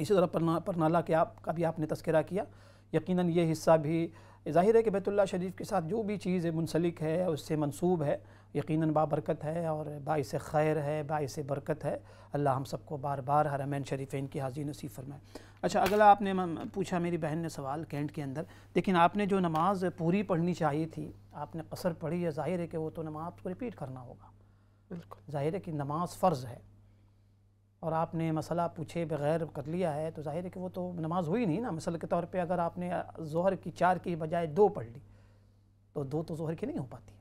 इसी तरह परना परनाला के आप का भी आपने तस्करा किया यकीन ये हिस्सा भी जाहिर है कि बैतुल्ला शरीफ के साथ जो भी चीज़ मुंसलिक है उससे मनसूब है यकीन बाबरकत है और बायस खैर है बायस बरकत है अल्लाह हम सबको बार बार हरमैन शरीफ़ की हाजिर नसीब फरमाए अच्छा अगला आपने पूछा मेरी बहन ने सवाल कैंट के अंदर लेकिन आपने जो नमाज़ पूरी पढ़नी चाहिए थी आपने कसर पढ़ी है ज़ाहिर है कि वो तो नमाज आपको रिपीट करना होगा बिल्कुल ज़ाहिर है कि नमाज फ़र्ज़ है और आपने मसला पूछे बगैर कर लिया है तो ज़ाहिर है कि वो तो नमाज हुई नहीं ना मसल के तौर पर अगर आपने जहर की चार की बजाय दो पढ़ ली तो दो तो जहर की नहीं हो पाती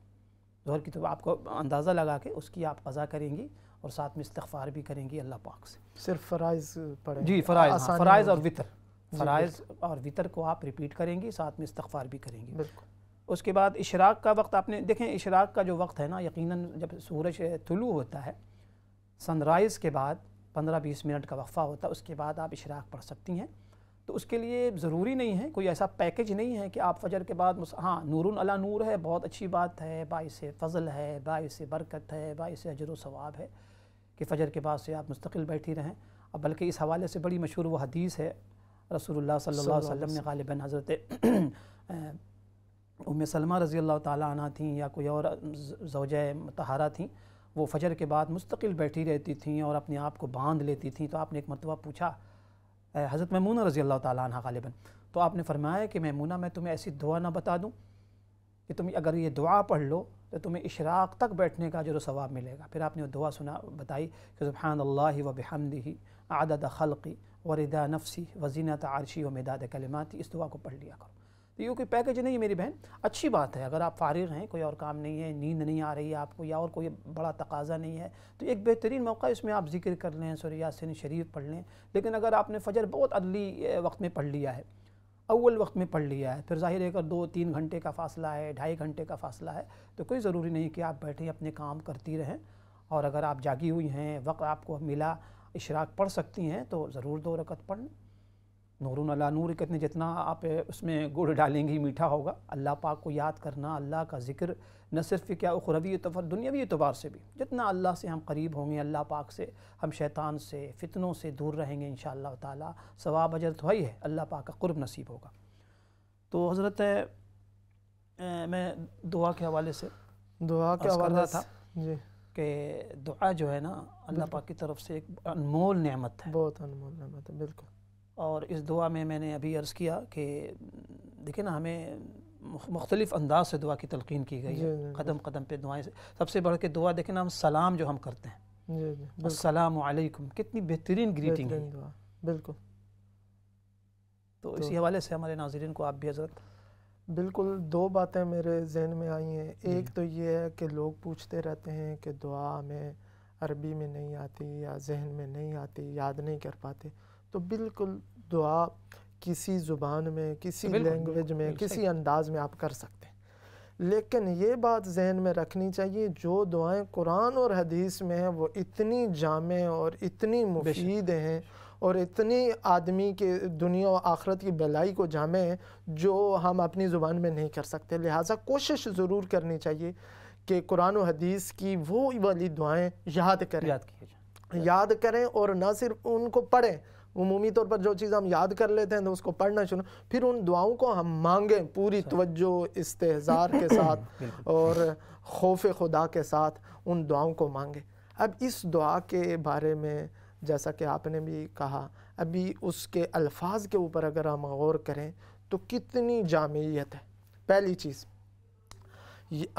जोहर की तो आपको अंदाज़ा लगा के उसकी आप अज़ा करेंगी और साथ में इस्तफार भी करेंगी अल्लाह पाक से
सिर्फ फ़राइज़ पढ़ें जी फ़राइज़ हाँ, फ़राइज़ और वितर फ़राइज़
और वितर को आप रिपीट करेंगी साथ में इस्तफार भी करेंगी बिल्कुल उसके बाद इशराक का वक्त आपने देखें इशराक का जो वक्त है ना यकीन जब सूरज तुलू होता है सनराइज़ के बाद पंद्रह बीस मिनट का वक्फ़ा होता है उसके बाद आप इशराक पढ़ सकती हैं तो उसके लिए ज़रूरी नहीं है कोई ऐसा पैकेज नहीं है कि आप फजर के बाद हाँ नूरुन अला नूर है बहुत अच्छी बात है बाईस फ़जल है बाईस बरकत है बाईस अजर वाब है कि फ़जर के बाद से आप मुस्तकिल बैठी रहें अब बल्कि इस हवाले से बड़ी मशहूर व हदीस है रसूल सल्लल्लाहु ने गालिबा हज़रत उम सलमा रज़ी अल्लाह तना थी या कोई और जवज मतहारा थी वो फजर के बाद मुस्तकिल बैठी रहती थी और अपने आप को बांध लेती थी तो आपने एक मरतबा पूछा हज़रत ममूना रज़ी अल्लाह ताली गालिबा तो आपने फरमाया कि ममूना मैं तुम्हें ऐसी दुआ ना बता दूँ कि तुम अगर ये दुआ पढ़ लो तो तुम्हें इशराक तक बैठने का जो सवाब मिलेगा फिर आपने वो दुआ सुना बताई कि सुबहान अल्लाह व बेहमदी आदद खल़ी वरदा नफसी वजीनत आरशी व मदाद कलमाती इस दुआ को पढ़ लिया करो तो ये कोई पैकेज नहीं है मेरी बहन अच्छी बात है अगर आप फारिग हैं कोई और काम नहीं है नींद नहीं आ रही है आपको या और कोई बड़ा तकाजा नहीं है तो एक बेहतरीन मौका इसमें आप जिक्र कर लें यासिन शरीफ पढ़ लें लेकिन अगर आपने फजर बहुत अदली वक्त में पढ़ लिया है अव्वल वक्त में पढ़ लिया है फिर जाहिर है अगर दो तीन घंटे का फासला है ढाई घंटे का फासला है तो कोई ज़रूरी नहीं कि आप बैठे अपने काम करती रहें और अगर आप जागी हुई हैं वक्त आपको मिला इशराक पढ़ सकती हैं तो ज़रूर दो रकत पढ़ लें नूरून अला नूर कितने जितना आप उसमें गुड़ डालेंगे मीठा होगा अल्लाह पाक को याद करना अल्लाह का जिक्र न सिर्फ क्या उखरवी एतबार दुनियावी एतबार से भी जितना अल्लाह से हम करीब होंगे अल्लाह पाक से हम शैतान से फितनों से दूर रहेंगे इन ताला सवाब अजर तो ही है अल्लाह पाक का कुर्ब नसीब होगा तो हज़रत मैं दुआ के हवाले से दुआ के हवाले था जी कि दुआ जो है ना अल्लाह पाक की तरफ से एक अनमोल नमत है बहुत अनमोल नमत है बिल्कुल और इस दुआ में मैंने अभी अर्ज़ किया कि देखिए ना हमें मुख्तलिफ अंदाज से दुआ की तलकिन की गई है कदम कदम पे दुआएं सबसे बढ़ के दुआ देखें ना हम सलाम जो हम करते
हैं
असलकुम कितनी बेहतरीन ग्रीटिंग है
बिल्कुल
तो, तो इसी हवाले से हमारे नाजरन को आप भी हजरत
बिल्कुल दो बातें मेरे जहन में आई हैं एक तो ये है कि लोग पूछते रहते हैं कि दुआ हमें अरबी में नहीं आती या जहन में नहीं आती याद नहीं कर पाते तो बिल्कुल दुआ किसी ज़ुबान में किसी लैंग्वेज में किसी अंदाज में आप कर सकते हैं लेकिन ये बात जहन में रखनी चाहिए जो दुआएं कुरान और हदीस में हैं वो इतनी जामे और इतनी मुफीद हैं और इतनी आदमी के दुनिया और आखरत की भलाई को जामे हैं जो हम अपनी ज़ुबान में नहीं कर सकते लिहाजा कोशिश ज़रूर करनी चाहिए कि कुरान और हदीस की वो वाली दुआएं याद करें याद, याद करें और ना सिर्फ उनको पढ़ें उमूमी तौर पर जो चीज़ हम याद कर लेते हैं तो उसको पढ़ना शुरू फिर उन दुआओं को हम मांगें पूरी अच्छा। तवज्जो इस्तेजार के साथ और खौफ खुदा के साथ उन दुआओं को मांगें अब इस दुआ के बारे में जैसा कि आपने भी कहा अभी उसके अल्फाज के ऊपर अगर हम गौर करें तो कितनी जामीत है पहली चीज़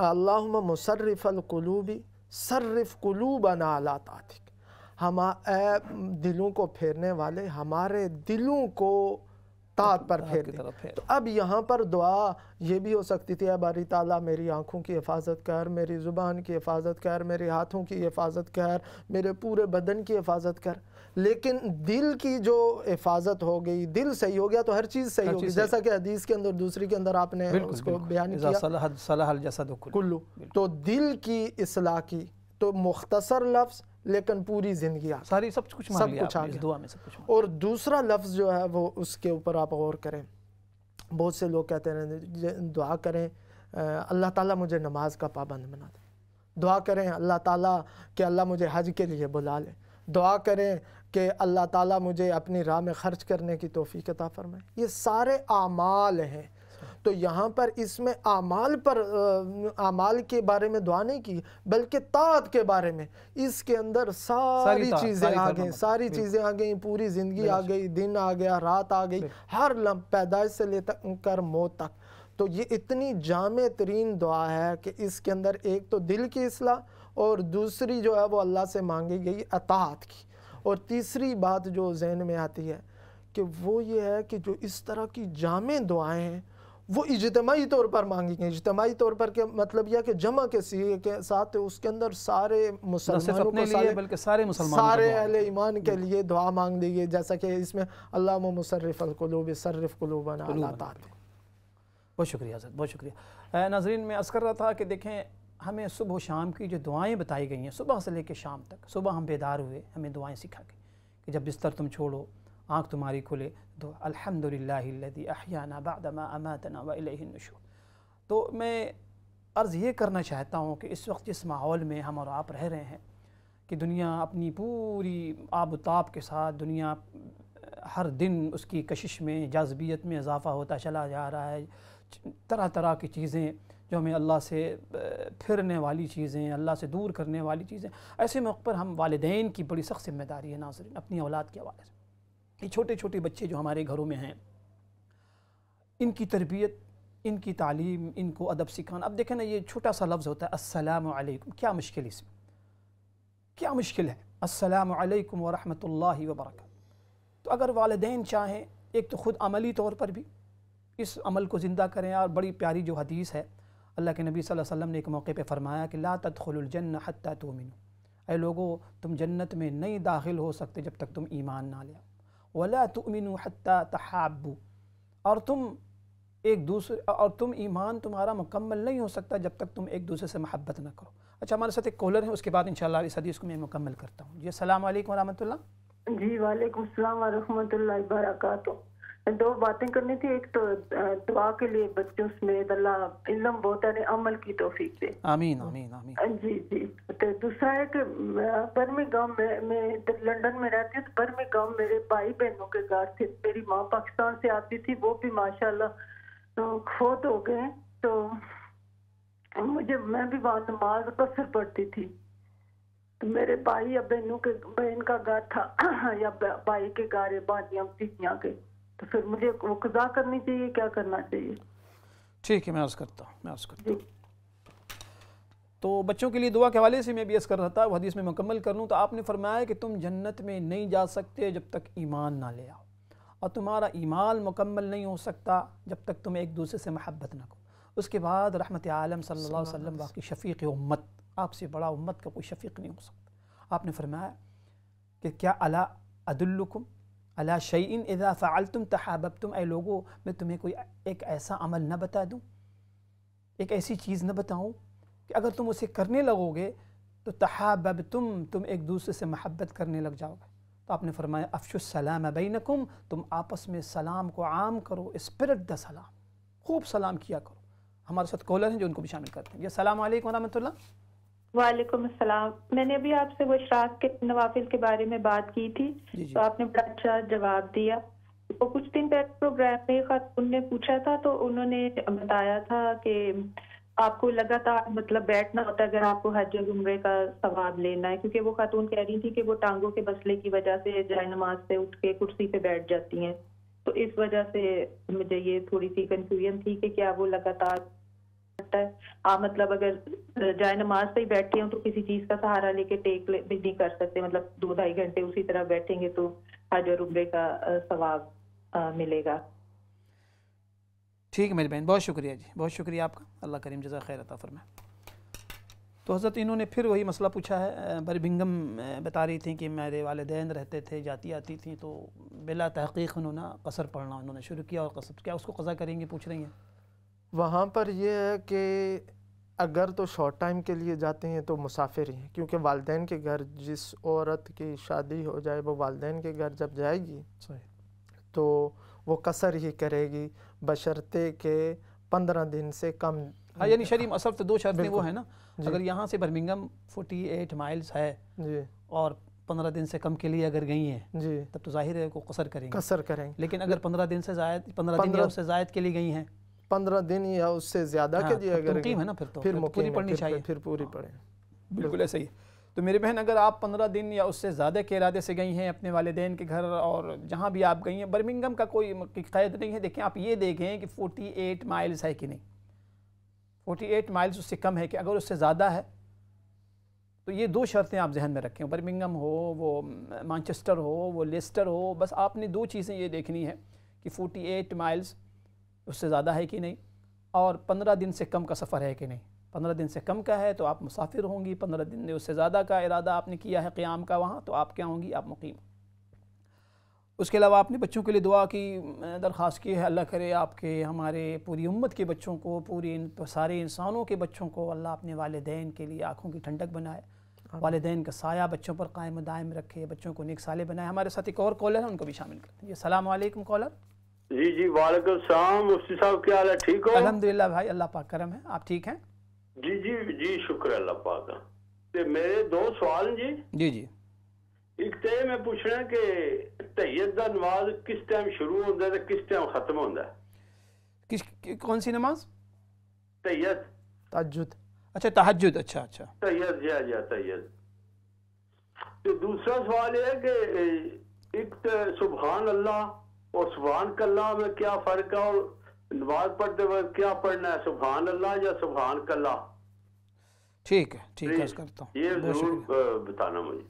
अल्लाह मुसरफ़लूबी सर्रफ़ कलूबना अला तातिक हम दिलों को फेरने वाले हमारे दिलों को ताक पर फेर दे तो अब यहाँ पर दुआ ये भी हो सकती थी अब ताला मेरी आँखों की हिफाजत कर मेरी ज़ुबान की हिफाजत कर मेरे हाथों की हिफाजत कर मेरे पूरे बदन की हिफाजत कर लेकिन दिल की जो हिफाजत हो गई दिल सही हो गया तो हर चीज़ सही होगी जैसा कि हदीस के अंदर दूसरी के अंदर आपने उसको बयान
किया
कुल्लू तो दिल की असलाह की तो मुख्तसर लफ्ज़ लेकिन पूरी जिंदगी सारी सब कुछ सब कुछ आ गया दुआ में सब कुछ और दूसरा लफ्ज़ जो है वो उसके ऊपर आप गौर करें बहुत से लोग कहते हैं दुआ करें अल्लाह ताला मुझे नमाज़ का पाबंद बना दे दुआ करें अल्लाह ताला कि अल्लाह मुझे हज के लिए बुला ले दुआ करें कि अल्लाह ताला मुझे अपनी राह में ख़र्च करने की तोफ़ी कता फरमाए ये सारे आमाल हैं तो यहाँ पर इसमें आमाल पर आमाल के बारे में दुआ नहीं की बल्कि तात के बारे में इसके अंदर सारी चीज़ें आ गई सारी चीज़ें आ गई पूरी ज़िंदगी आ गई दिन आ गया रात आ गई हर लम पैदाइश से लेकर मौत तक तो ये इतनी जाम तरीन दुआ है कि इसके अंदर एक तो दिल की असलाह और दूसरी जो है वो अल्लाह से मांगी गई अतात की और तीसरी बात जो जहन में आती है कि वो ये है कि जो इस तरह की जाम दुआएँ हैं वो इजतमाही तौर पर मांगी गई इजतमाही तौर पर के मतलब यह कि जमा के सी के साथ उसके अंदर सारे मतलब मुसलमानों को सारे बल्कि सारे मुसलमान सारे अहले ईमान के लिए दुआ मांग गई जैसा कि इसमें अल्लाह मुसरफ़ को सर्रफ़ कलूबना बहुत
शुक्रिया सर बहुत शुक्रिया नाजरीन मैं अस कर रहा था कि देखें हमें सुबह शाम की जो दुआएँ बताई गई हैं सुबह से लेकर शाम तक सुबह हम बेदार हुए हमें दुआएँ सिखा गई कि जब बिस्तर तुम छोड़ो आँख तुम्हारी खुले तो अल्हम्दुलिल्लाहिल्लज़ी अहयाना बादमा अमातना व तो मैं अर्ज़ ये करना चाहता हूँ कि इस वक्त जिस माहौल में हम और आप रह रहे हैं कि दुनिया अपनी पूरी आब के साथ दुनिया हर दिन उसकी कशिश में जाजबियत में इजाफ़ा होता चला जा रहा है तरह तरह की चीज़ें जो हमें अल्लाह से फिरने वाली चीज़ें अल्लाह से दूर करने वाली चीज़ें ऐसे मौक़ पर हम वालदेन की बड़ी सख्त जिम्मेदारी है नाजरन अपनी औलाद के हवाले से ये छोटे छोटे बच्चे जो हमारे घरों में हैं इनकी तरबियत इनकी तालीम इनको अदब सिखाना अब देखें ना ये छोटा सा लफ्ज़ होता है अस्सलाम वालेकुम क्या मुश्किल इसमें क्या मुश्किल है अस्सलाम वालेकुम वरहमतुल्लाहि वबरक तो अगर वालदे चाहें एक तो ख़ुद अमली तौर पर भी इस अमल को ज़िंदा करें और बड़ी प्यारी जो हदीस है अल्लाह के नबी सल्लल्लाहु अलैहि वसल्लम ने एक मौके पर फरमाया कि ला तदखलजन्न हत्ता तुमिन अ लोगो तुम जन्नत में नहीं दाखिल हो सकते जब तक तुम ईमान ना लिया वला तुमिन हत्ता तहाबू और तुम एक दूसरे और तुम ईमान तुम्हारा मुकम्मल नहीं हो सकता जब तक तुम एक दूसरे से महब्बत ना करो अच्छा हमारे साथ एक कॉलर है उसके बाद इंशाल्लाह इस हदीस को मैं मुकम्मल करता हूँ जी असल वरहमल
जी वालेकुम वरहमल वर्क दो बातें करनी थी एक तो दुआ के लिए बच्चों समेत अल्लाह इलम बहुत है अमल की तोफीक दे आमीन आमीन आमीन जी जी तो दूसरा है कि बर्मे गांव में मैं लंदन में रहती हूँ तो बर्मे गांव मेरे भाई बहनों के घर थे मेरी माँ पाकिस्तान से आती थी वो भी माशाल्लाह तो खुद हो गए तो मुझे मैं भी वहां नमाज कसर पड़ती थी तो मेरे भाई या बहनों के बहन का घर था या भाई के घर बाजियाँ पीतियाँ के तो फिर मुझे वो कज़ा करनी चाहिए
क्या करना चाहिए ठीक है मैं अर्ज़ करता हूँ मैं अर्ज़ करता हूँ तो बच्चों के लिए दुआ के हवाले से मैं भी अस कर रहा था हदीस में मुकम्मल कर लूँ तो आपने फरमाया कि तुम जन्नत में नहीं जा सकते जब तक ईमान ना ले आओ और तुम्हारा ईमान मुकम्मल नहीं हो सकता जब तक तुम एक दूसरे से महब्बत ना करो उसके बाद रहमत आलम सल्लल्लाहु अलैहि वसल्लम शफीक उम्मत आपसे बड़ा उम्मत का कोई शफीक नहीं हो सकता आपने फरमाया कि क्या अला अदुल्लुकुम अला शईन इज़ा फ़ाल तुम तहाबब तुम ए लोगो मैं तुम्हें कोई एक ऐसा अमल न बता दूँ एक ऐसी चीज़ न बताऊँ कि अगर तुम उसे करने लगोगे तो तहाबब तुम तुम एक दूसरे से महब्बत करने लग जाओगे तो आपने फरमाया अफशुसलाम बैनकुम तुम आपस में सलाम को आम करो स्पिरट द सलाम खूब सलाम किया करो हमारे साथ कॉलर हैं जो उनको भी शामिल करते हैं ये सलाम वालेकुम वालेकुम अस्सलाम मैंने अभी आपसे वो शराब के नवाफिल के बारे में बात की
थी जी जी। तो आपने बड़ा अच्छा जवाब दिया तो कुछ दिन पहले प्रोग्राम में खातून ने पूछा था तो उन्होंने बताया था कि आपको लगातार मतलब बैठना होता है अगर आपको हज और उम्र का सवाब लेना है क्योंकि वो खातून कह रही थी कि वो टांगों के मसले की वजह से जाय नमाज से उठ के कुर्सी पे बैठ जाती हैं तो इस वजह से मुझे ये थोड़ी सी कंफ्यूजन थी कि क्या वो लगातार सकता है आप मतलब अगर जाए नमाज पे ही बैठे हो तो किसी चीज का सहारा लेके टेक ले, भी नहीं कर सकते मतलब दो ढाई घंटे उसी तरह बैठेंगे तो हज और उम्र का सवाब मिलेगा
ठीक है मेरी बहन बहुत शुक्रिया जी बहुत शुक्रिया आपका अल्लाह करीम जजा खैर अता फरमाए तो हज़रत इन्होंने फिर वही मसला पूछा है बरबिंगम बता रही थी कि मेरे वालदेन रहते थे जाती आती थी तो बिला तहक़ीक़ उन्होंने कसर पढ़ना उन्होंने शुरू किया और कसर क्या उसको कज़ा करेंगे पूछ रही हैं
वहाँ पर यह है कि अगर तो शॉर्ट टाइम के लिए जाते हैं तो मुसाफिर ही हैं क्योंकि वालदेन के घर जिस औरत की शादी हो जाए वो वालदेन के घर जब जाएगी तो वो कसर ही करेगी बशर्ते के पंद्रह दिन से कम हाँ यानी शरीम
असल तो दो शर्तें वो है ना अगर यहाँ से बर्मिंगम फोर्टी एट माइल्स है जी और पंद्रह दिन से कम के लिए अगर गई हैं जी तब तो जाहिर है वो कसर करेंगे कसर करेंगे लेकिन अगर पंद्रह दिन से जायद पंद्रह दिन से जायद
के लिए गई हैं पंद्रह दिन या उससे ज़्यादा हाँ, के तो अगर है ना फिर तो फिर, पूरी पढ़नी चाहिए फिर पूरी हाँ। पढ़े बिल्कुल
ऐसा ही तो मेरी बहन अगर आप पंद्रह दिन या उससे ज़्यादा के इरादे से गई हैं अपने वालदेन के घर और जहाँ भी आप गई हैं बर्मिंगम का कोई कैद नहीं है देखें आप ये देखें कि फोर्टी एट माइल्स है कि नहीं फ़ोटी एट माइल्स उससे कम है कि अगर उससे ज़्यादा है तो ये दो शर्तें आप जहन में रखें बर्मिंगम हो वो मानचेस्टर हो वो लेस्टर हो बस आपने दो चीज़ें ये देखनी है कि फोर्टी एट माइल्स उससे ज़्यादा है कि नहीं और पंद्रह दिन से कम का सफ़र है कि नहीं पंद्रह दिन से कम का है तो आप मुसाफिर होंगी पंद्रह दिन उससे ज़्यादा का इरादा आपने किया है क़्याम का वहाँ तो आप क्या होंगी आप मुकीम उसके अलावा आपने बच्चों के लिए दुआ की दरख्वास्त की है अल्लाह करे आपके हमारे पूरी उम्मत के बच्चों को पूरी इन, सारे इंसानों के बच्चों को अल्लाह अपने वालदेन के लिए आँखों की ठंडक बनाए वालदेन का साया बच्चों पर कायम दायम रखे बच्चों को निक साले बनाए हमारे साथ एक और कॉलर है उनको भी शामिल करते हैं सलाम वालेकुम कॉलर
जी जी वालेकुम सलाम मुफ्ती साहब क्या हाल है ठीक हो
अलहमदिल्ला भाई अल्लाह पाक करम है आप ठीक हैं
जी जी जी शुक्र अल्लाह पाक ते मेरे दो सवाल जी जी जी एक तो मैं पूछना कि तहियत का नमाज किस टाइम शुरू होता है किस टाइम खत्म होता
है किस कौन सी नमाज तहियत तहज्जुद अच्छा तहज्जुद अच्छा अच्छा
तहियत जी जी तहियत तो दूसरा सवाल यह है कि एक तो सुभान अल्लाह और सुबहान कल्ला में क्या फर्क है और नमाज पढ़ते वक्त क्या पढ़ना है सुबहान अल्लाह या सुबहान कल्ला
ठीक है ठीक है करता हूँ ये जरूर बताना मुझे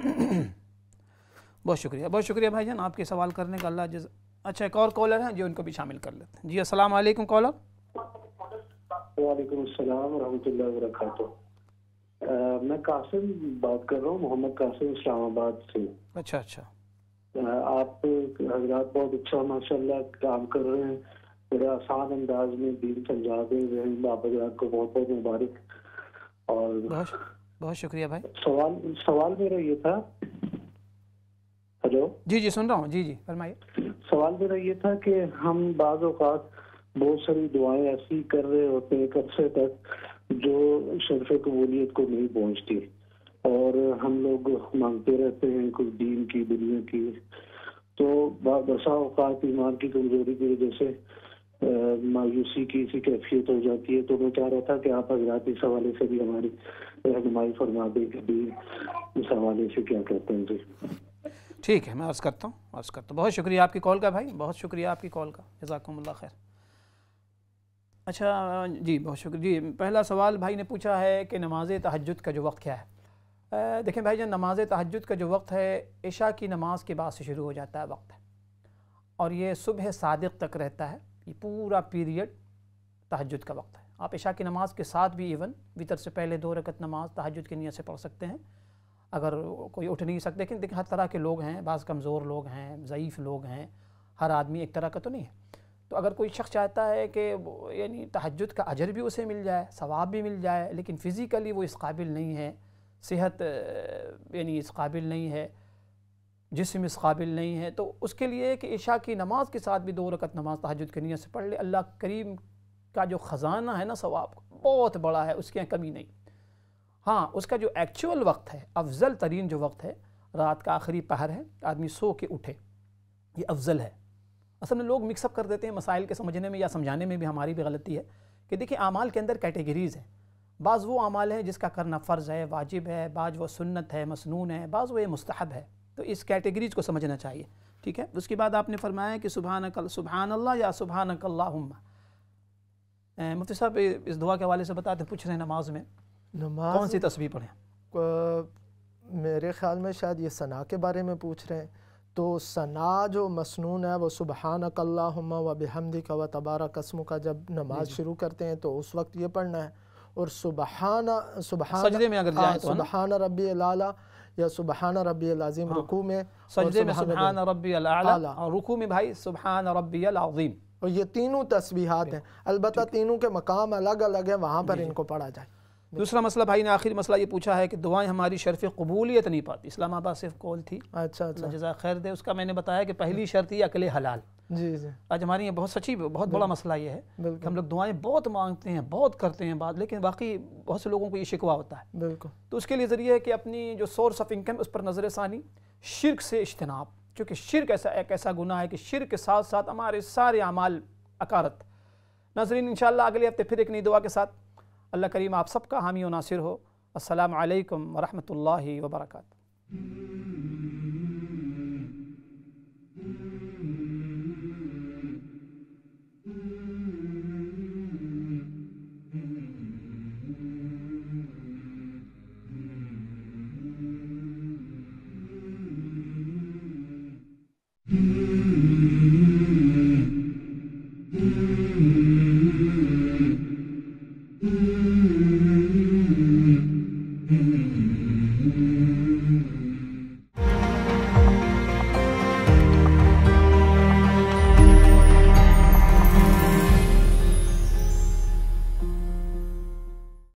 बहुत शुक्रिया बहुत शुक्रिया भाई जान आपके सवाल करने का अल्लाह जज अच्छा एक और कॉलर हैं जो उनको भी शामिल कर लेते हैं जी असल कॉलर
वाले अस्सलाम रहमतुल्लाहि मैं कासिम बात कर रहा हूँ मोहम्मद कासिम इस्लामाबाद से अच्छा अच्छा आप हजरात बहुत अच्छा माशा काम कर रहे हैं बड़े आसान अंदाज में दिन समझा दे रहे हैं आप हजरात को बहुत बहुत मुबारक और बहुत, शुक्रिया भाई सवाल
सवाल मेरा ये था हेलो जी जी सुन रहा हूँ जी जी फरमाइए
सवाल मेरा ये था कि हम बाज़ बहुत सारी दुआएं ऐसी कर रहे होते हैं कब से तक जो शर्फ कबूलियत को नहीं पहुंचती और हम लोग मांगते रहते हैं कुछ दीन की दुनिया की तो बसा अवकात ईमान की कमजोरी की वजह से मायूसी की सी कैफियत हो जाती है तो मैं चाह रहा था कि आप हजरात इस हवाले से भी हमारी रहनुमाई फरमा दें कि भी इस हवाले से क्या कहते हैं जी
ठीक है मैं अर्ज़ करता हूँ अर्ज़ करता हूँ बहुत शुक्रिया आपकी कॉल का भाई बहुत शुक्रिया आपकी कॉल का जजाकम्ला खैर अच्छा जी बहुत शुक्रिया जी पहला सवाल भाई ने पूछा है कि नमाज तहजद का जो वक्त क्या है देखें भाई जान नमाज तहजद का जो वक्त है ऐशा की नमाज के बाद से शुरू हो जाता है वक्त है और ये सुबह सादक तक रहता है ये पूरा पीरियड तहजद का वक्त है आप ऐशा की नमाज के साथ भी इवन वितर से पहले दो रकत नमाज तहजद की नीयत से पढ़ सकते हैं अगर कोई उठ नहीं सकते लेकिन देखिए हर तरह के लोग हैं बाज़ कमज़ोर लोग हैं ज़यीफ़ लोग हैं हर आदमी एक तरह का तो नहीं है तो अगर कोई शख्स चाहता है कि यानी तहजद का अजर भी उसे मिल जाए सवाब भी मिल जाए लेकिन फ़िज़िकली वो इस काबिल नहीं है सेहत यानी इस काबिल नहीं है जिसम इस काबिल नहीं है तो उसके लिए कि ईशा की नमाज के साथ भी दो रकत नमाज तहजद की नीयत से पढ़ ले अल्लाह करीम का जो ख़जाना है ना सवाब बहुत बड़ा है उसके यहाँ कमी नहीं हाँ उसका जो एक्चुअल वक्त है अफजल तरीन जो वक्त है रात का आखिरी पहर है आदमी सो के उठे ये अफजल है असल में लोग मिक्सअप कर देते हैं मसाइल के समझने में या समझाने में भी हमारी भी गलती है कि देखिए अमाल के अंदर कैटेगरीज़ हैं बाज़ वो अमाल हैं जिसका करना फ़र्ज़ है वाजिब है बाज़ वो सुन्नत है मसनून है बाज़ वो ये मुस्तहब है तो इस कैटेगरीज़ को समझना चाहिए ठीक है उसके बाद आपने फरमाया कि सुबह नकल सुबहान अल्लाह या सुबह नकल मुफ्ती साहब इस दुआ के हवाले से बताते पूछ रहे हैं नमाज में नमाज कौन सी तस्वीर
पढ़ें मेरे ख्याल में शायद ये सना के बारे में पूछ रहे हैं तो सना जो मसनून है वो सुबहान अकल्ला व बहमदी का व तबारा कस्म का जब नमाज शुरू करते हैं तो उस वक्त ये पढ़ना है और सुबहाना सुबहान सजदे में अगर जाए तो सुबहाना रबी लाला या सुबहाना रबी लाजिम हाँ। रुकू में सजदे में सुबहाना
रबी आला
और रुकू में भाई सुबहाना रबी लाजिम और ये तीनों तस्बीहात हैं अलबत् तीनों के मकाम अलग अलग हैं वहाँ पर इनको पढ़ा जाए
दूसरा मसला भाई ने आखिरी मसला ये पूछा है कि दुआएं हमारी शर्फ कबूलियत नहीं पाती इस्लामाबाद सिर्फ कॉल थी अच्छा अच्छा जजा खैर दे उसका मैंने बताया कि पहली शर्त ही अकेले हलाल जी जी आज हमारे ये बहुत सची बहुत बड़ा मसला ये है कि हम लोग दुआएं बहुत मांगते हैं बहुत करते हैं बात लेकिन बाकी बहुत से लोगों को ये शिकवा होता है बिल्कुल तो उसके लिए ज़रिए है कि अपनी जो सोर्स ऑफ इनकम उस पर नज़र सानी शिरक से इजतनाब क्योंकि शिरक ऐसा एक ऐसा गुना है कि शिरक के साथ साथ हमारे सारे अमाल अकारत नाजरीन इन अगले हफ्ते फिर एक नई दुआ के साथ अल्लाह करीम आप सबका हामी नासिर हो असलकम वरहमल
वर्का